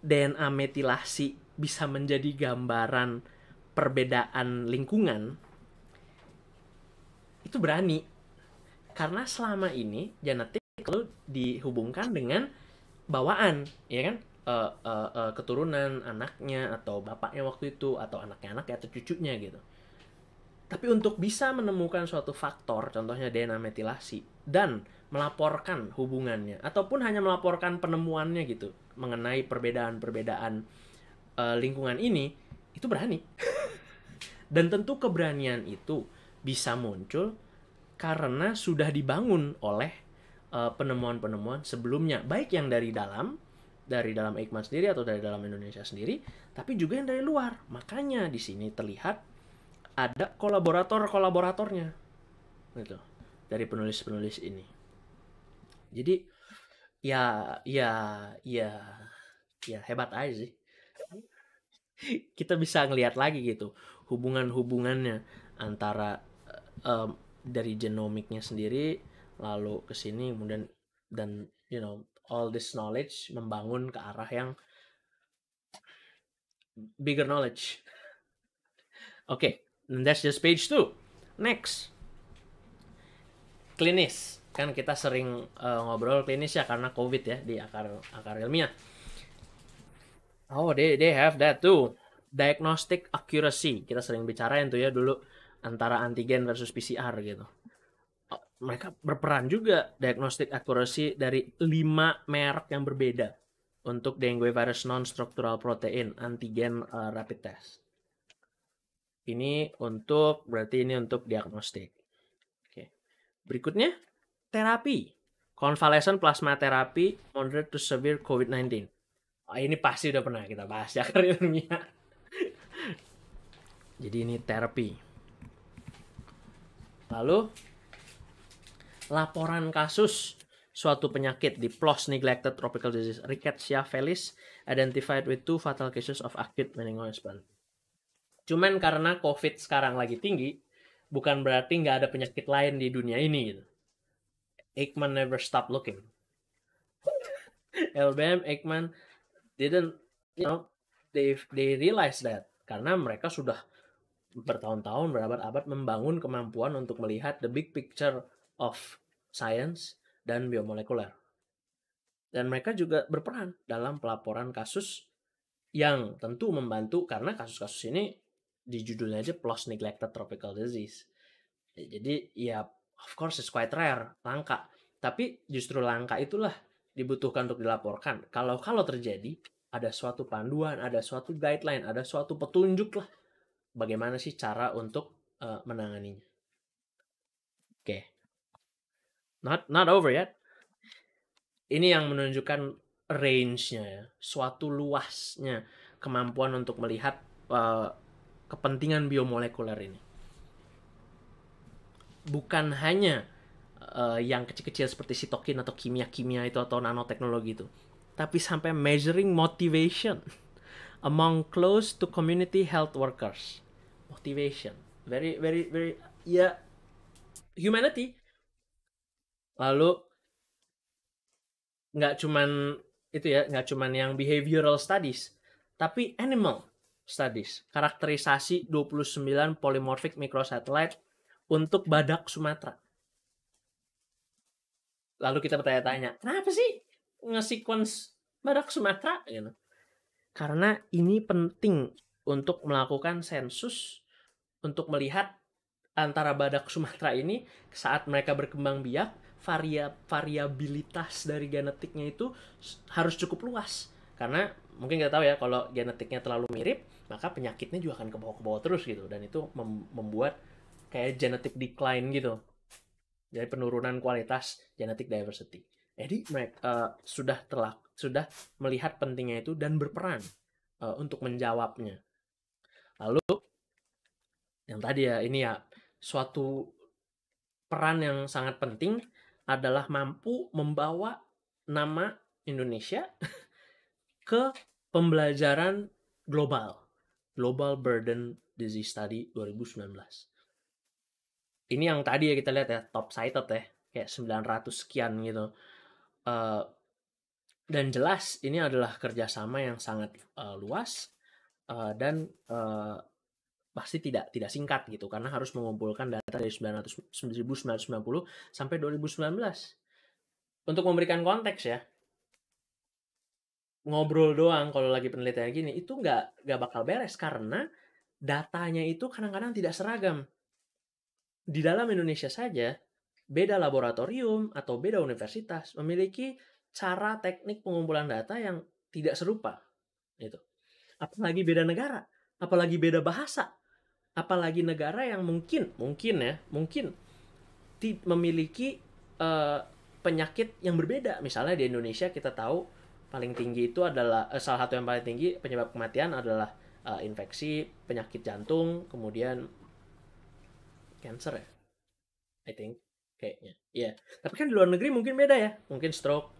DNA metilasi bisa menjadi gambaran perbedaan lingkungan itu berani karena selama ini genetik itu dihubungkan dengan bawaan, ya kan? Uh, uh, uh, keturunan anaknya atau bapaknya waktu itu atau anaknya-anaknya atau cucunya gitu. Tapi untuk bisa menemukan suatu faktor, contohnya DNA metilasi dan melaporkan hubungannya ataupun hanya melaporkan penemuannya gitu mengenai perbedaan-perbedaan uh, lingkungan ini itu berani. dan tentu keberanian itu bisa muncul karena sudah dibangun oleh penemuan eh, penemuan-penemuan sebelumnya, baik yang dari dalam, dari dalam Eijkman sendiri atau dari dalam Indonesia sendiri, tapi juga yang dari luar. Makanya di sini terlihat ada kolaborator-kolaboratornya, gitu, dari penulis-penulis ini. Jadi ya ya ya ya hebat aja sih. Kita bisa ngelihat lagi gitu hubungan-hubungannya antara um, dari genomiknya sendiri lalu ke sini kemudian dan you know all this knowledge membangun ke arah yang bigger knowledge. Oke, okay, and that's just page two. Next, klinis kan kita sering uh, ngobrol klinis ya karena covid ya di akar akar ilmiah. Oh, they they have that too. Diagnostic accuracy kita sering yang tuh ya dulu antara antigen versus PCR gitu mereka berperan juga diagnostik akurasi dari lima merek yang berbeda untuk dengue virus non-struktural protein antigen uh, rapid test. Ini untuk berarti ini untuk diagnostik. Oke. Berikutnya terapi. Convalescent plasma terapi moderate to severe COVID-19. Oh, ah, ini pasti udah pernah kita bahas ya karirnya. Jadi ini terapi. Lalu laporan kasus suatu penyakit di PLOS neglected tropical disease Rickettsia felis identified with two fatal cases of acute meningitis. Cuman karena COVID sekarang lagi tinggi, bukan berarti nggak ada penyakit lain di dunia ini. Eggman gitu. never stop looking. LBM Aikman didn't you know they they realize that karena mereka sudah bertahun-tahun berabad-abad membangun kemampuan untuk melihat the big picture of Science dan Biomolekuler. Dan mereka juga berperan dalam pelaporan kasus yang tentu membantu karena kasus-kasus ini di judulnya aja plus Neglected Tropical Disease. Ya, jadi ya of course it's quite rare, langka. Tapi justru langka itulah dibutuhkan untuk dilaporkan. Kalau kalau terjadi ada suatu panduan, ada suatu guideline, ada suatu petunjuk lah bagaimana sih cara untuk uh, menanganinya. Not not over yet. Ini yang menunjukkan range-nya ya, suatu luasnya kemampuan untuk melihat uh, kepentingan biomolekuler ini. Bukan hanya uh, yang kecil-kecil seperti sitokin atau kimia-kimia itu atau nanoteknologi itu, tapi sampai measuring motivation among close to community health workers. Motivation, very very very ya yeah. humanity lalu nggak cuman itu ya nggak cuman yang behavioral studies tapi animal studies karakterisasi 29 polymorphic microsatellite untuk badak Sumatera lalu kita bertanya-tanya kenapa sih nge-sequence badak Sumatera gitu karena ini penting untuk melakukan sensus untuk melihat antara badak Sumatera ini saat mereka berkembang biak varia variabilitas dari genetiknya itu harus cukup luas karena mungkin kita tahu ya kalau genetiknya terlalu mirip maka penyakitnya juga akan ke bawah ke bawah terus gitu dan itu mem membuat kayak genetic decline gitu jadi penurunan kualitas genetic diversity jadi mereka uh, eh, sudah telak sudah melihat pentingnya itu dan berperan uh, untuk menjawabnya lalu yang tadi ya ini ya suatu peran yang sangat penting adalah mampu membawa nama Indonesia ke pembelajaran global, Global Burden Disease Study 2019. Ini yang tadi ya kita lihat ya, top cited ya, kayak 900 sekian gitu. Eh, dan jelas ini adalah kerjasama yang sangat eh, luas eh, dan pasti tidak tidak singkat gitu karena harus mengumpulkan data dari 900, 1990 sampai 2019. Untuk memberikan konteks ya, ngobrol doang kalau lagi penelitian gini itu nggak nggak bakal beres karena datanya itu kadang-kadang tidak seragam. Di dalam Indonesia saja beda laboratorium atau beda universitas memiliki cara teknik pengumpulan data yang tidak serupa gitu. Apalagi beda negara apalagi beda bahasa, apalagi negara yang mungkin mungkin ya, mungkin memiliki uh, penyakit yang berbeda. Misalnya di Indonesia kita tahu paling tinggi itu adalah uh, salah satu yang paling tinggi penyebab kematian adalah uh, infeksi penyakit jantung, kemudian cancer ya. I think kayaknya. ya Yeah. Tapi kan di luar negeri mungkin beda ya. Mungkin stroke,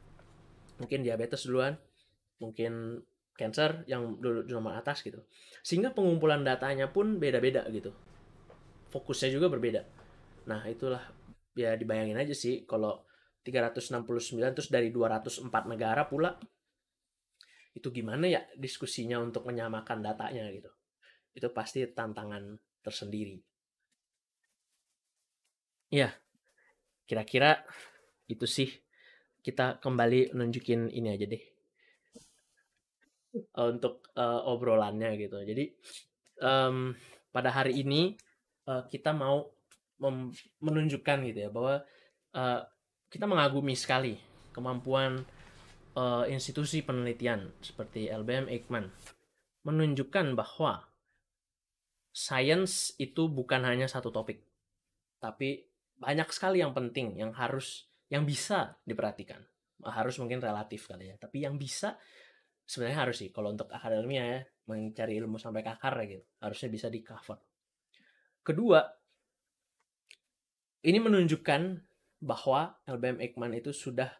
mungkin diabetes duluan, mungkin cancer yang di nomor atas gitu. Sehingga pengumpulan datanya pun beda-beda gitu. Fokusnya juga berbeda. Nah, itulah ya dibayangin aja sih kalau 369 terus dari 204 negara pula itu gimana ya diskusinya untuk menyamakan datanya gitu. Itu pasti tantangan tersendiri. Ya, kira-kira itu sih kita kembali nunjukin ini aja deh Eh, untuk uh, obrolannya gitu. Jadi um, pada hari ini uh, kita mau menunjukkan gitu ya bahwa uh, kita mengagumi sekali kemampuan uh, institusi penelitian seperti LBM Eijkman menunjukkan bahwa science itu bukan hanya satu topik tapi banyak sekali yang penting yang harus yang bisa diperhatikan harus mungkin relatif kali ya tapi yang bisa sebenarnya harus sih kalau untuk akar ya mencari ilmu sampai ke akar ya gitu harusnya bisa di cover kedua ini menunjukkan bahwa LBM Ekman itu sudah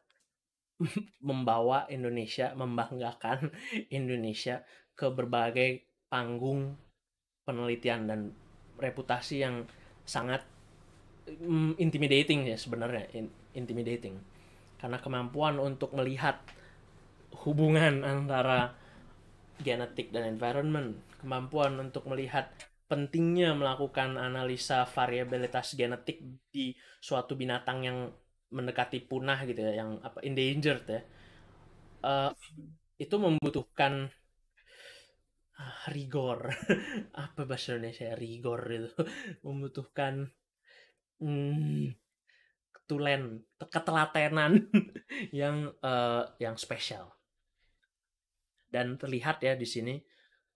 membawa Indonesia membanggakan Indonesia ke berbagai panggung penelitian dan reputasi yang sangat mm, intimidating ya sebenarnya intimidating karena kemampuan untuk melihat hubungan antara genetik dan environment, kemampuan untuk melihat pentingnya melakukan analisa variabilitas genetik di suatu binatang yang mendekati punah gitu ya, yang apa endangered ya. Uh, itu membutuhkan uh, rigor apa bahasa Indonesia ya? rigor itu membutuhkan hmm, ketulen ketelatenan yang uh, yang spesial dan terlihat ya di sini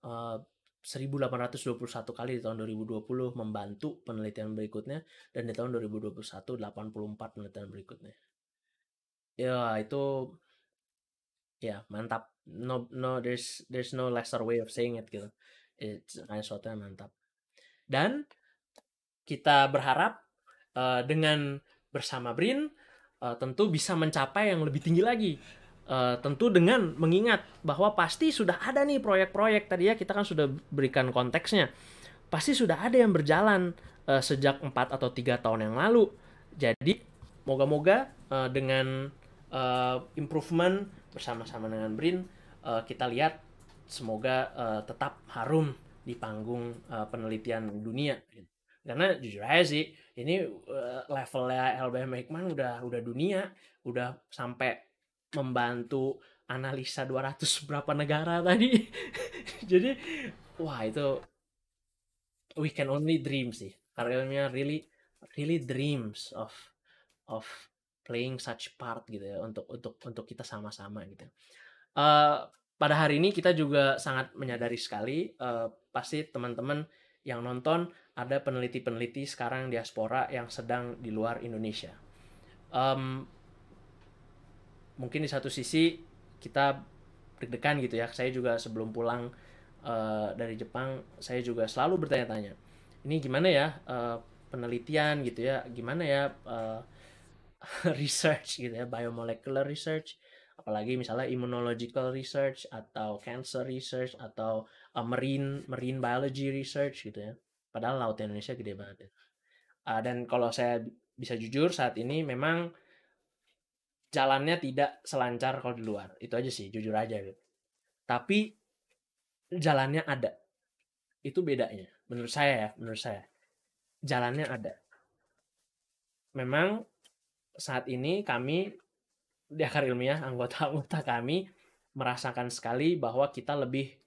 eh, uh, 1821 kali di tahun 2020 membantu penelitian berikutnya dan di tahun 2021 84 penelitian berikutnya. Ya, itu ya mantap. No no there's there's no lesser way of saying it gitu. It's sesuatu yang mantap. Dan kita berharap uh, dengan bersama Brin uh, tentu bisa mencapai yang lebih tinggi lagi Eh, tentu dengan mengingat bahwa pasti sudah ada nih proyek-proyek tadi ya kita kan sudah berikan konteksnya pasti sudah ada yang berjalan uh, sejak 4 atau tiga tahun yang lalu jadi moga-moga uh, dengan uh, improvement bersama-sama dengan Brin uh, kita lihat semoga uh, tetap harum di panggung uh, penelitian dunia karena jujur aja sih ini uh, levelnya LBM Hikman udah udah dunia udah sampai membantu analisa 200 berapa negara tadi. Jadi wah itu we can only dream sih. Karena really really dreams of of playing such part gitu ya untuk untuk untuk kita sama-sama gitu. Uh, pada hari ini kita juga sangat menyadari sekali uh, pasti teman-teman yang nonton ada peneliti-peneliti sekarang diaspora yang sedang di luar Indonesia. Um, mungkin di satu sisi kita deg-degan gitu ya. Saya juga sebelum pulang uh, dari Jepang, saya juga selalu bertanya-tanya. Ini gimana ya uh, penelitian gitu ya? Gimana ya uh, research gitu ya, biomolecular research, apalagi misalnya immunological research atau cancer research atau uh, marine marine biology research gitu ya. Padahal laut Indonesia gede banget ya. Uh, dan kalau saya bisa jujur saat ini memang jalannya tidak selancar kalau di luar itu aja sih jujur aja gitu tapi jalannya ada itu bedanya menurut saya ya menurut saya jalannya ada memang saat ini kami di akar ilmiah anggota-anggota kami merasakan sekali bahwa kita lebih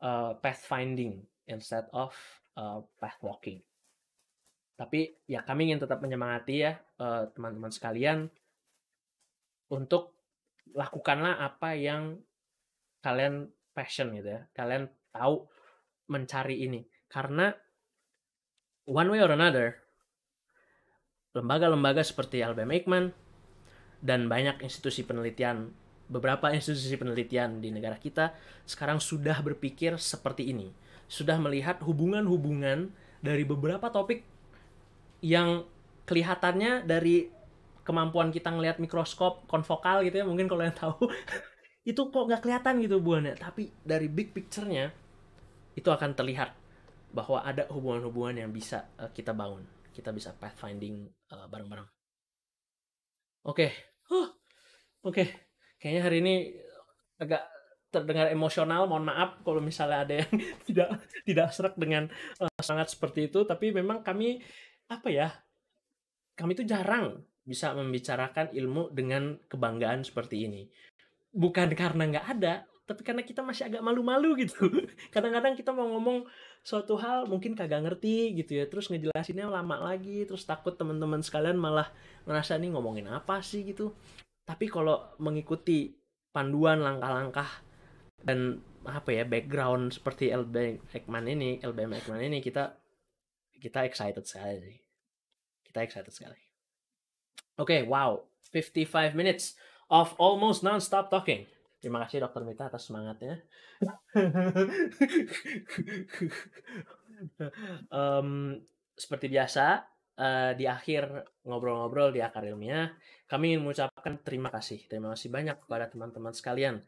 uh, pathfinding instead of uh, eh, path walking tapi ya kami ingin tetap menyemangati ya eh, teman-teman uh, teman -teman sekalian untuk lakukanlah apa yang kalian passion gitu ya. Kalian tahu mencari ini karena one way or another lembaga-lembaga seperti LBM Eichmann dan banyak institusi penelitian beberapa institusi penelitian di negara kita sekarang sudah berpikir seperti ini sudah melihat hubungan-hubungan dari beberapa topik yang kelihatannya dari kemampuan kita ngelihat mikroskop konvokal gitu ya mungkin kalau yang tahu itu kok nggak kelihatan gitu buahnya tapi dari big picture-nya itu akan terlihat bahwa ada hubungan-hubungan yang bisa uh, kita bangun kita bisa pathfinding uh, eh, bareng-bareng oke okay. huh. oke okay. kayaknya hari ini agak terdengar emosional mohon maaf kalau misalnya ada yang tidak tidak serak dengan uh, sangat seperti itu tapi memang kami apa ya kami itu jarang bisa membicarakan ilmu dengan kebanggaan seperti ini. Bukan karena nggak ada, tapi karena kita masih agak malu-malu gitu. Kadang-kadang kita mau ngomong suatu hal mungkin kagak ngerti gitu ya, terus ngejelasinnya lama lagi, terus takut teman-teman sekalian malah merasa nih ngomongin apa sih gitu. Tapi kalau mengikuti panduan langkah-langkah dan apa ya background seperti LB Ekman ini, LBM Ekman ini kita kita excited sekali. Kita excited sekali. Oke, okay, wow. 55 minutes of almost non-stop talking. Terima kasih Dokter Mita atas semangatnya. um, seperti biasa, uh, di akhir ngobrol-ngobrol di akar ilmiah, kami ingin mengucapkan terima kasih. Terima kasih banyak kepada teman-teman sekalian.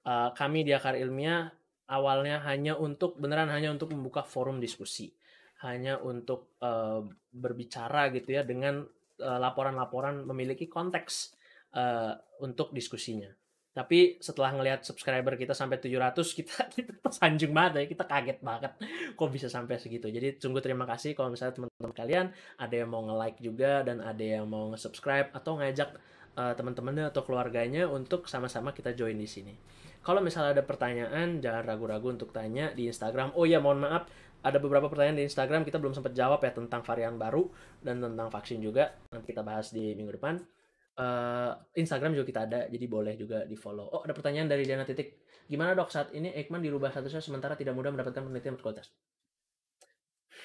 Uh, kami di akar ilmiah awalnya hanya untuk, beneran hanya untuk membuka forum diskusi. Hanya untuk uh, berbicara gitu ya dengan Eh, laporan-laporan memiliki konteks uh, untuk diskusinya. Tapi setelah ngelihat subscriber kita sampai 700, kita kita tersanjung banget ya, kita kaget banget kok bisa sampai segitu. Jadi sungguh terima kasih kalau misalnya teman-teman kalian ada yang mau nge-like juga dan ada yang mau nge-subscribe atau ngajak uh, teman-temannya atau keluarganya untuk sama-sama kita join di sini. Kalau misalnya ada pertanyaan, jangan ragu-ragu untuk tanya di Instagram. Oh ya, mohon maaf, ada beberapa pertanyaan di Instagram kita belum sempat jawab ya tentang varian baru dan tentang vaksin juga nanti kita bahas di minggu depan uh, Instagram juga kita ada, jadi boleh juga di follow. Oh, ada pertanyaan dari Diana Titik. Gimana dok saat ini Ekman dirubah statusnya sementara tidak mudah mendapatkan penelitian berkualitas?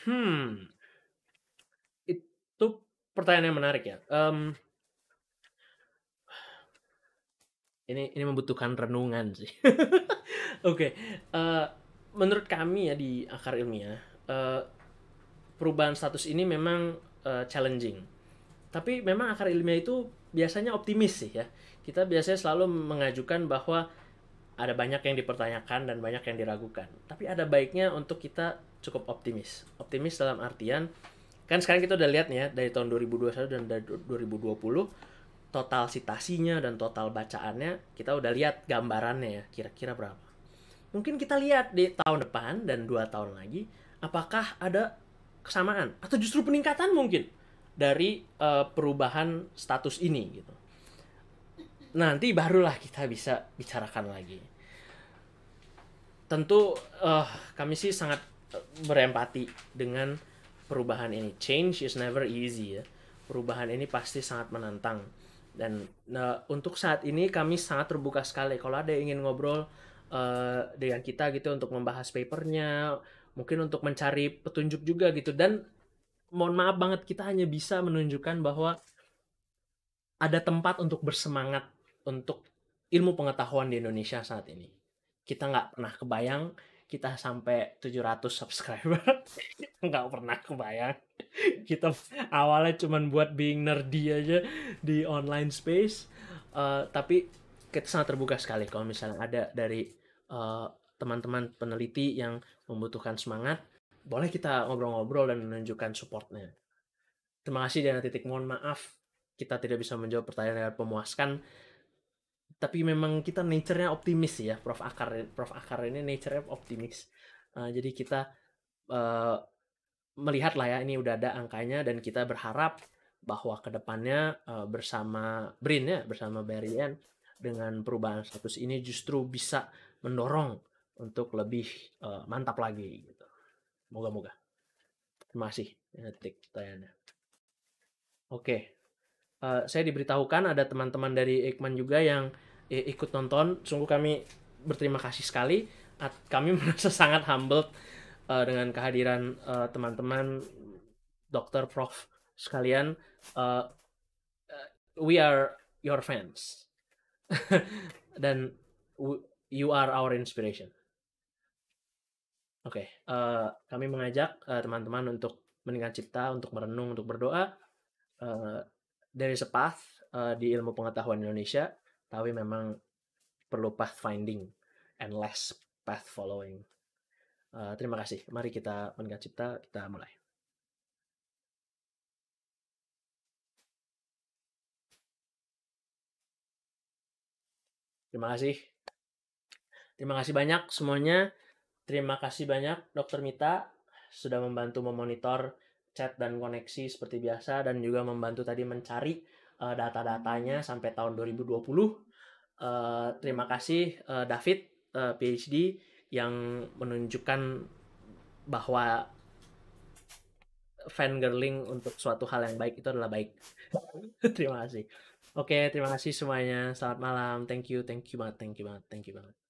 Hmm, itu pertanyaan yang menarik ya. Um, ini ini membutuhkan renungan sih. Oke, okay. uh, eh, menurut kami ya di akar ilmiah uh, perubahan status ini memang uh, challenging. Tapi memang akar ilmiah itu biasanya optimis sih ya. Kita biasanya selalu mengajukan bahwa ada banyak yang dipertanyakan dan banyak yang diragukan. Tapi ada baiknya untuk kita cukup optimis. Optimis dalam artian kan sekarang kita udah lihat nih ya dari tahun 2021 dan dari 2020 total sitasinya dan total bacaannya kita udah lihat gambarannya ya kira-kira berapa mungkin kita lihat di tahun depan dan dua tahun lagi apakah ada kesamaan atau justru peningkatan mungkin dari uh, perubahan status ini gitu nanti barulah kita bisa bicarakan lagi tentu uh, kami sih sangat eh, berempati dengan perubahan ini change is never easy ya perubahan ini pasti sangat menantang dan nah, untuk saat ini kami sangat terbuka sekali kalau ada yang ingin ngobrol uh, dengan kita gitu untuk membahas papernya, mungkin untuk mencari petunjuk juga gitu dan mohon maaf banget kita hanya bisa menunjukkan bahwa ada tempat untuk bersemangat untuk ilmu pengetahuan di Indonesia saat ini. Kita nggak pernah kebayang kita sampai 700 subscriber nggak pernah kebayang kita awalnya cuman buat being nerdy aja di online space uh, tapi kita sangat terbuka sekali kalau misalnya ada dari Eh, teman-teman uh, peneliti yang membutuhkan semangat, boleh kita ngobrol-ngobrol dan menunjukkan supportnya. Terima kasih dan Titik. Mohon maaf kita tidak bisa menjawab pertanyaan yang pemuaskan. Tapi memang kita nature-nya optimis ya, Prof. Akar. Prof. Akar ini nature-nya optimis. Uh, jadi kita uh, eh, melihat lah ya, ini udah ada angkanya dan kita berharap bahwa kedepannya uh, bersama Brin ya, bersama Barian dengan perubahan status ini justru bisa mendorong untuk lebih uh, mantap lagi gitu. Moga-moga. Terima kasih detik pertanyaannya. Oke. Uh, saya diberitahukan ada teman-teman dari Ekman juga yang eh, ikut nonton. Sungguh kami berterima kasih sekali. kami merasa sangat humble uh, dengan kehadiran teman teman-teman dokter prof sekalian. Uh, we are your fans. Dan You are our inspiration. Oke, okay, uh, eh, kami mengajak eh, teman-teman uh, untuk meningkat cipta, untuk merenung, untuk berdoa. Uh, there is a path uh, di ilmu pengetahuan Indonesia, tapi memang perlu path finding and less path following. Uh, terima kasih. Mari kita meningkat cipta, kita mulai. Terima kasih. Terima kasih banyak semuanya. Terima kasih banyak Dokter Mita sudah membantu memonitor chat dan koneksi seperti biasa dan juga membantu tadi mencari uh, data-datanya sampai tahun 2020. Uh, eh, terima kasih uh, David uh, PhD yang menunjukkan bahwa fangirling untuk suatu hal yang baik itu adalah baik. terima kasih. Oke, okay, terima kasih semuanya. Selamat malam. Thank you, thank you banget, thank you banget, thank you banget.